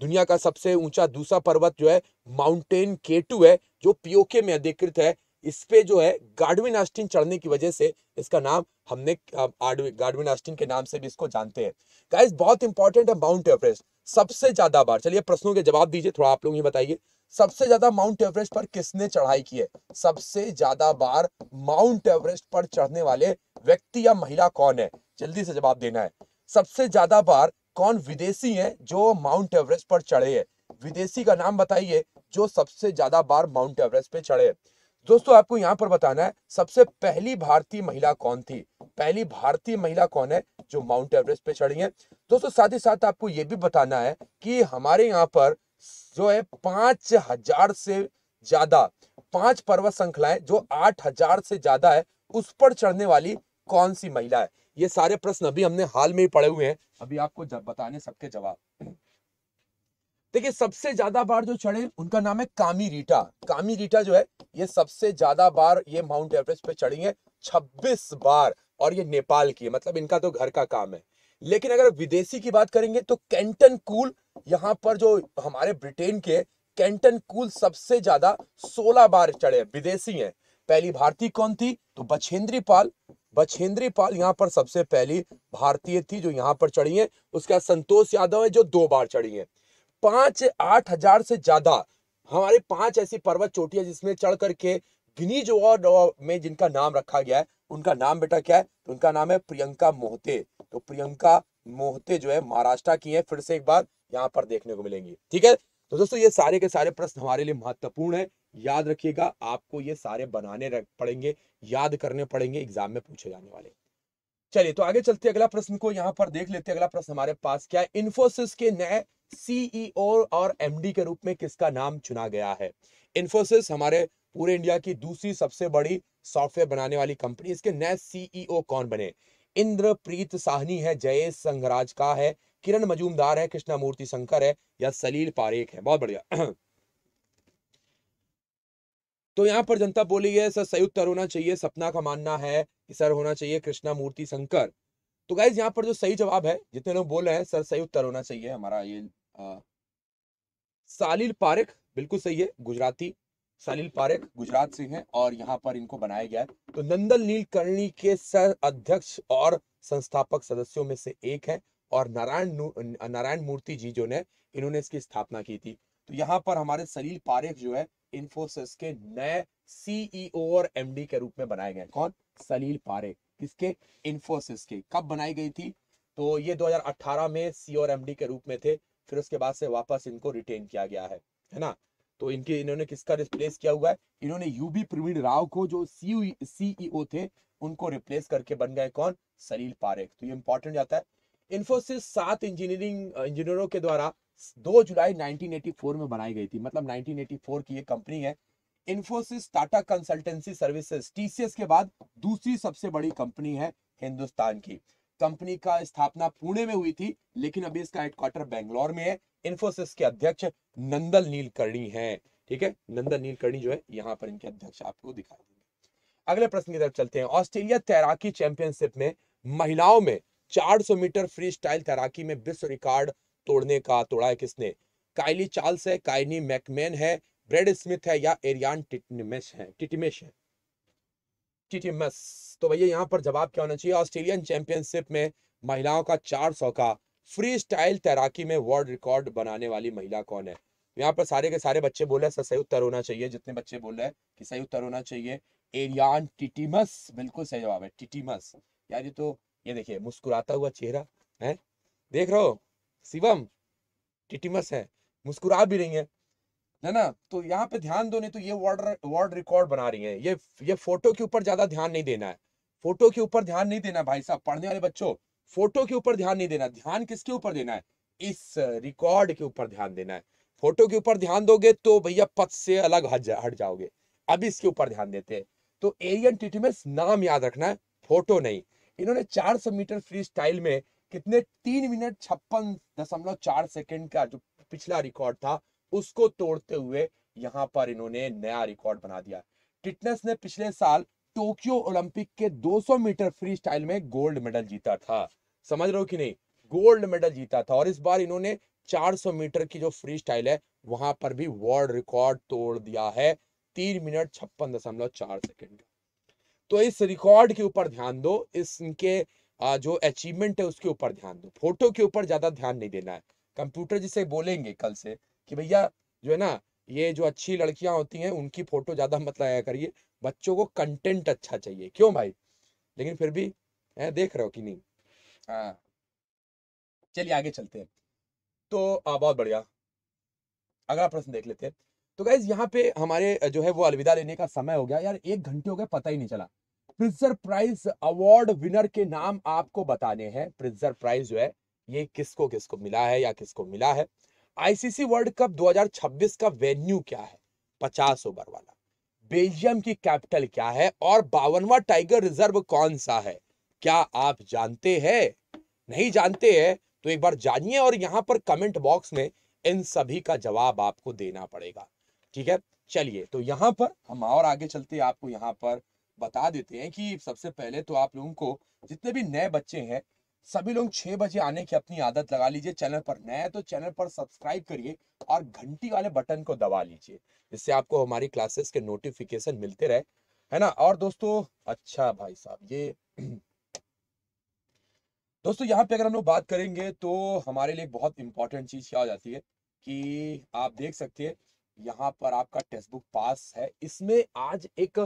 Speaker 1: दुनिया का सबसे ऊंचा दूसरा पर्वत जो है माउंटेन केटू है जो पीओके में अधिकृत है इस पे जो है गार्डविन आस्टिन चढ़ने की वजह से इसका नाम हमने गार्डविन आस्टिन के नाम से भी इसको जानते हैं गाइस बहुत इंपॉर्टेंट है माउंट एवरेस्ट सबसे ज्यादा बार चलिए प्रश्नों के जवाब दीजिए थोड़ा आप लोग ये बताइए सबसे ज्यादा माउंट एवरेस्ट पर किसने चढ़ाई की है सबसे ज्यादा बार माउंट एवरेस्ट पर चढ़ने वाले व्यक्ति या महिला कौन है जल्दी से जवाब देना है सबसे ज्यादा बार कौन विदेशी है जो माउंट एवरेस्ट पर चढ़े है विदेशी का नाम बताइए जो सबसे ज्यादा बार माउंट एवरेस्ट पे चढ़े हैं दोस्तों आपको यहाँ पर बताना है सबसे पहली भारतीय महिला कौन थी पहली भारतीय महिला कौन है जो माउंट एवरेस्ट पे चढ़ी है दोस्तों साथ ही साथ आपको ये भी बताना है कि हमारे यहाँ पर जो है पांच हजार से ज्यादा पांच पर्वत श्रृंखलाएं जो आठ हजार से ज्यादा है उस पर चढ़ने वाली कौन सी महिला है ये सारे प्रश्न अभी हमने हाल में ही पढ़े हुए हैं अभी आपको बताने सबके जवाब देखिए सबसे ज्यादा बार जो चढ़े उनका नाम है कामी रीटा कामी रीटा जो है ये सबसे ज्यादा बार ये माउंट एवरेस्ट पे चढ़ी है छब्बीस बार और ये नेपाल की है मतलब इनका तो घर का काम है लेकिन अगर विदेशी की बात करेंगे तो कैंटन कूल यहाँ पर जो हमारे ब्रिटेन के कैंटन कूल सबसे ज्यादा सोलह बार चढ़े विदेशी हैं पहली भारतीय कौन थी तो बछेंद्री पाल बछेंद्री पाल यहाँ पर सबसे पहली भारतीय थी जो यहाँ पर चढ़ी है उसके बाद संतोष यादव है जो दो बार चढ़ी है पांच आठ हजार से ज्यादा हमारे पांच ऐसी पर्वत चोटियां जिसमें चढ़ करके गिनीज अवार्ड में जिनका नाम रखा गया है उनका नाम बेटा क्या है तो उनका नाम है प्रियंका मोहते तो प्रियंका मोहते जो है महाराष्ट्र की है फिर से एक बार यहाँ पर देखने को मिलेंगी ठीक है तो दोस्तों ये सारे के सारे प्रश्न हमारे लिए महत्वपूर्ण है याद रखिएगा आपको ये सारे बनाने पड़ेंगे याद करने पड़ेंगे एग्जाम में पूछे जाने वाले चलिए तो आगे चलते अगला प्रश्न को यहाँ पर देख लेते अगला प्रश्न हमारे पास क्या है इन्फोसिस के नए सीईओ e और एमडी के रूप में किसका नाम चुना गया है इन्फोसिस हमारे पूरे इंडिया की दूसरी सबसे बड़ी सॉफ्टवेयर बनाने वाली कंपनी इसके नए सीईओ e कौन बने इंद्रप्रीत साहनी है जयेश संघराज का है किरण मजूमदार है कृष्णा मूर्ति शंकर है या सलील पारेख है बहुत बढ़िया तो यहाँ पर जनता बोली है सर संयुक्त होना चाहिए सपना का मानना है कि सर होना चाहिए कृष्णा मूर्ति शंकर तो गाइज यहाँ पर जो सही जवाब है जितने लोग बोल रहे हैं सर सही उत्तर होना चाहिए हमारा ये सालिल पारेख बिल्कुल सही है गुजराती सालिल पारेख गुजरात से हैं और यहाँ पर इनको बनाया गया है तो नंदन नील कर्णी के सर अध्यक्ष और संस्थापक सदस्यों में से एक है और नारायण नारायण मूर्ति जी जो ने इन्होंने इसकी स्थापना की थी तो यहाँ पर हमारे सलील पारेख जो है इंफोसिस के नए सीईओ e और एमडी के रूप में बनाए गए कौन सलील पारे किसके इंफोसिस के कब बनाई गई थी तो ये 2018 में सी e और एमडी के रूप में थे फिर उसके बाद से वापस इनको रिटेन किया गया है है ना तो इनके इन्होंने किसका रिप्लेस किया हुआ है इन्होंने यूबी प्रवीण राव को जो सीईओ e थे उनको रिप्लेस करके बन गए कौन सलील पारेख तो ये इंपॉर्टेंट जाता है इन्फोसिस सात इंजीनियरिंग इंजीनियरों के द्वारा दो जुलाई 1984 में बनाई गई थी मतलब 1984 की ये कंपनी है Infosys Tata Consultancy Services TCS के बाद दूसरी सबसे बड़ी कंपनी है हिंदुस्तान की कंपनी का स्थापना पुणे में हुई थी लेकिन अभी इसका हेडक्वार्टर बेंगलोर में है इंफोसिस के अध्यक्ष नंदल नीलकर्णी है ठीक है नंदल नीलकर्णी जो है यहाँ पर इनके अध्यक्ष आपको दिखाई देंगे अगले प्रश्न की तरफ चलते हैं ऑस्ट्रेलिया तैराकी चैंपियनशिप में महिलाओं में 400 मीटर फ्री स्टाइल तैराकी में विश्व रिकॉर्ड तोड़ने का तोड़ा है किसने काइली चार्ल्स है काइनी मैकमेन है ब्रेड स्मिथ है या एरियान टिटमेश है टिटमेश है टिटमस तो भैया यहाँ पर जवाब क्या होना चाहिए ऑस्ट्रेलियन चैंपियनशिप में महिलाओं का 400 का फ्री स्टाइल तैराकी में वर्ल्ड रिकॉर्ड बनाने वाली महिला कौन है यहाँ पर सारे के सारे बच्चे बोल रहे हैं सही उत्तर होना चाहिए जितने बच्चे बोल रहे हैं कि सही उत्तर होना चाहिए एरियान टिटिमस बिल्कुल सही जवाब है टिटिमस यार ये तो ये देखिए मुस्कुराता हुआ चेहरा है देख रहे हो शिवम टिटिमस है मुस्कुरा भी रही है है ना तो यहाँ पे ध्यान दो नहीं तो ये वर्ड वर्ड रिकॉर्ड बना रही है ये ये फोटो के ऊपर ज्यादा ध्यान नहीं देना है फोटो के ऊपर ध्यान नहीं देना भाई साहब पढ़ने वाले बच्चों फोटो के ऊपर ध्यान नहीं देना ध्यान किसके ऊपर देना है इस रिकॉर्ड के ऊपर ध्यान देना है फोटो के ऊपर ध्यान दोगे तो भैया पथ से अलग हट जा हट जाओगे अब इसके ऊपर ध्यान देते हैं तो एरियन टिटिमस नाम याद रखना है फोटो नहीं इन्होंने 400 मीटर फ्री स्टाइल में कितने तीन मिनट छप्पन दशमलव चार सेकेंड का जो पिछला रिकॉर्ड था उसको तोड़ते हुए यहाँ पर इन्होंने नया रिकॉर्ड बना दिया टिटनेस ने पिछले साल टोक्यो ओलंपिक के 200 मीटर फ्री स्टाइल में गोल्ड मेडल जीता था समझ रहे हो कि नहीं गोल्ड मेडल जीता था और इस बार इन्होंने 400 मीटर की जो फ्री स्टाइल है वहां पर भी वर्ल्ड रिकॉर्ड तोड़ दिया है तीन मिनट छप्पन दशमलव चार सेकेंड का तो इस रिकॉर्ड के ऊपर ध्यान दो इसके जो अचीवमेंट है उसके ऊपर ध्यान दो फोटो के ऊपर ज़्यादा ध्यान नहीं देना है कंप्यूटर जिसे बोलेंगे कल से कि भैया जो है ना ये जो अच्छी लड़कियां होती हैं उनकी फ़ोटो ज़्यादा मत लाया करिए बच्चों को कंटेंट अच्छा चाहिए क्यों भाई लेकिन फिर भी है देख रहे हो कि नहीं हाँ चलिए आगे चलते हैं तो आ, बहुत बढ़िया अगला प्रश्न देख लेते हैं तो गाइज यहाँ पे हमारे जो है वो अलविदा लेने का समय हो गया यार एक घंटे हो गया पता ही नहीं चला प्रिजर प्राइज अवार्ड विनर के नाम आपको बताने हैं प्रिजर प्राइज जो है ये किसको किसको मिला है या किसको मिला है आईसीसी वर्ल्ड कप 2026 का वेन्यू क्या है 50 ओवर वाला बेल्जियम की कैपिटल क्या है और बावनवा टाइगर रिजर्व कौन सा है क्या आप जानते हैं नहीं जानते हैं तो एक बार जानिए और यहाँ पर कमेंट बॉक्स में इन सभी का जवाब आपको देना पड़ेगा ठीक है चलिए तो यहाँ पर हम और आगे चलते हैं आपको यहाँ पर बता देते हैं कि सबसे पहले तो आप लोगों को जितने भी नए बच्चे हैं सभी लोग छह बजे आने की अपनी आदत लगा लीजिए चैनल पर नए है तो चैनल पर सब्सक्राइब करिए और घंटी वाले बटन को दबा लीजिए जिससे आपको हमारी क्लासेस के नोटिफिकेशन मिलते रहे है ना और दोस्तों अच्छा भाई साहब ये दोस्तों यहाँ पे अगर हम लोग बात करेंगे तो हमारे लिए बहुत इंपॉर्टेंट चीज़ क्या हो जाती है कि आप देख सकते हैं यहाँ पर आपका टेक्स्ट बुक पास है इसमें आज एक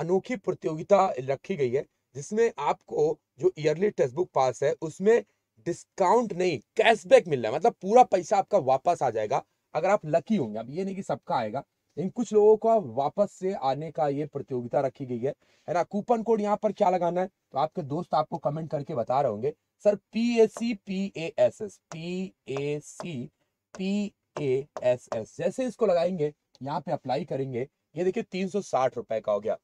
Speaker 1: अनोखी प्रतियोगिता रखी गई है जिसमें आपको जो ईयरली टेक्स्ट बुक पास है उसमें डिस्काउंट नहीं कैशबैक मिल रहा है मतलब पूरा पैसा आपका वापस आ जाएगा अगर आप लकी होंगे अब ये नहीं कि सबका आएगा लेकिन कुछ लोगों का वापस से आने का ये प्रतियोगिता रखी गई है है ना कूपन कोड यहाँ पर क्या लगाना है तो आपके दोस्त आपको कमेंट करके बता रहे होंगे sir P A C P A S S P A C P A S S जैसे इसको लगाएंगे यहाँ पे अप्लाई करेंगे ये देखिए तीन सौ साठ रुपए का हो गया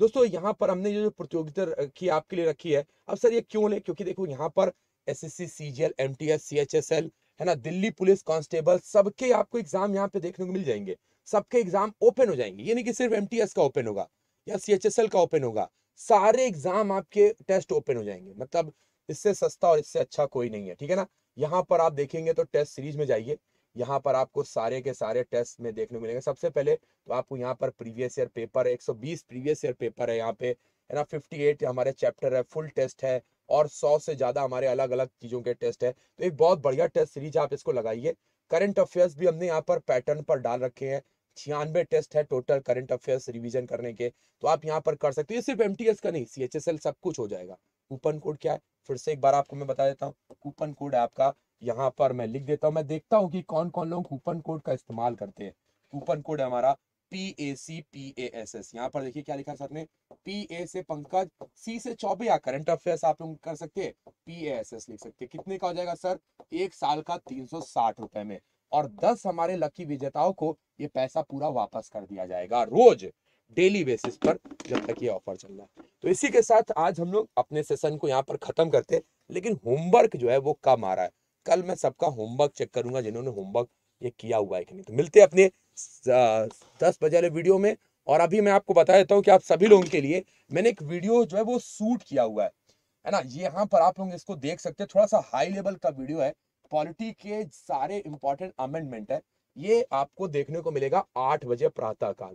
Speaker 1: दोस्तों यहाँ पर हमने जो प्रतियोगिता रखी आपके लिए रखी है अब सर ये क्यों ले क्योंकि देखो यहाँ पर S S C C G L M T S C H S L है ना दिल्ली पुलिस कांस्टेबल सबके आपको एग्जाम यहाँ पे देखने को मिल जाएंगे सबके एग्जाम ओपन हो जाएंगे ये नहीं कि सिर्फ एम टी एस का ओपन होगा या सी एच एस एल का ओपन होगा सारे एग्जाम आपके टेस्ट ओपन हो जाएंगे मतलब इससे सस्ता और इससे अच्छा कोई नहीं है ठीक है ना यहाँ पर आप देखेंगे तो टेस्ट सीरीज में जाइए यहाँ पर आपको सारे के सारे टेस्ट में देखने को मिलेंगे सबसे पहले तो आपको यहाँ पर previous year paper 120 previous year paper है यहाँ पे है ना 58 हमारे चैप्टर है फुल टेस्ट है और 100 से ज़्यादा हमारे अलग अलग चीज़ों के टेस्ट है तो एक बहुत बढ़िया टेस्ट सीरीज आप इसको लगाइए करंट अफेयर्स भी हमने यहाँ पर पैटर्न पर डाल रखे हैं छियानवे टेस्ट है टोटल करंट अफेयर्स रिविजन करने के तो आप यहाँ पर कर सकते हो ये सिर्फ एम का नहीं सी सब कुछ हो जाएगा कूपन कोड क्या है फिर से एक बार आपको मैं बता देता हूँ कूपन कोड है आपका यहाँ पर मैं लिख देता हूँ मैं देखता हूँ कि कौन कौन लोग कूपन कोड का इस्तेमाल करते हैं कूपन कोड है हमारा P A C P A S S यहाँ पर देखिए क्या लिखा है सर ने पी ए से पंकज सी से या करंट अफेयर्स आप लोग कर सकते हैं पी ए एस एस लिख सकते हैं कितने का हो जाएगा सर एक साल का तीन सौ साठ रुपए में और दस हमारे लकी विजेताओं को ये पैसा पूरा वापस कर दिया जाएगा रोज डेली बेसिस पर जब तक ये ऑफर चल रहा है तो इसी के साथ आज हम लोग अपने सेशन को यहाँ पर खत्म करते लेकिन होमवर्क जो है वो कम आ रहा है कल मैं सबका होमवर्क चेक करूंगा जिन्होंने होमवर्क ये किया हुआ है कि नहीं तो मिलते हैं अपने दस बजे वाले वीडियो में और अभी मैं आपको बता देता हूँ कि आप सभी लोगों के लिए मैंने एक वीडियो जो है वो शूट किया हुआ है है ना यहाँ पर आप लोग इसको देख सकते हैं थोड़ा सा हाई लेवल का वीडियो है पॉलिटी के सारे इंपॉर्टेंट अमेंडमेंट है ये आपको देखने को मिलेगा आठ बजे प्रातःकाल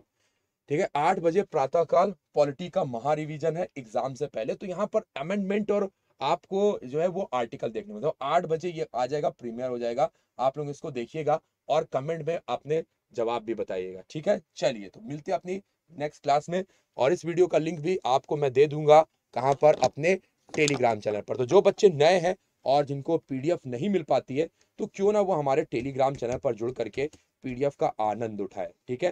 Speaker 1: ठीक है आठ बजे प्रातःकाल पॉलिटी का महारिविजन है एग्जाम से पहले तो यहाँ पर अमेंडमेंट और आपको जो है वो आर्टिकल देखने मतलब आठ बजे ये आ जाएगा प्रीमियर हो जाएगा आप लोग इसको देखिएगा और कमेंट में अपने जवाब भी बताइएगा ठीक है चलिए तो मिलते हैं अपनी नेक्स्ट क्लास में और इस वीडियो का लिंक भी आपको मैं दे दूंगा कहाँ पर अपने टेलीग्राम चैनल पर तो जो बच्चे नए हैं और जिनको पीडीएफ नहीं मिल पाती है तो क्यों ना वो हमारे टेलीग्राम चैनल पर जुड़ करके पीडीएफ का आनंद उठाए ठीक है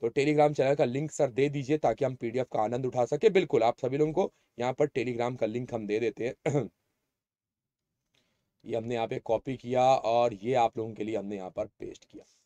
Speaker 1: तो टेलीग्राम चैनल का लिंक सर दे दीजिए ताकि हम पीडीएफ का आनंद उठा सके बिल्कुल आप सभी लोगों को यहाँ पर टेलीग्राम का लिंक हम दे देते हैं ये हमने यहाँ पे कॉपी किया और ये आप लोगों के लिए हमने यहाँ पर पेस्ट किया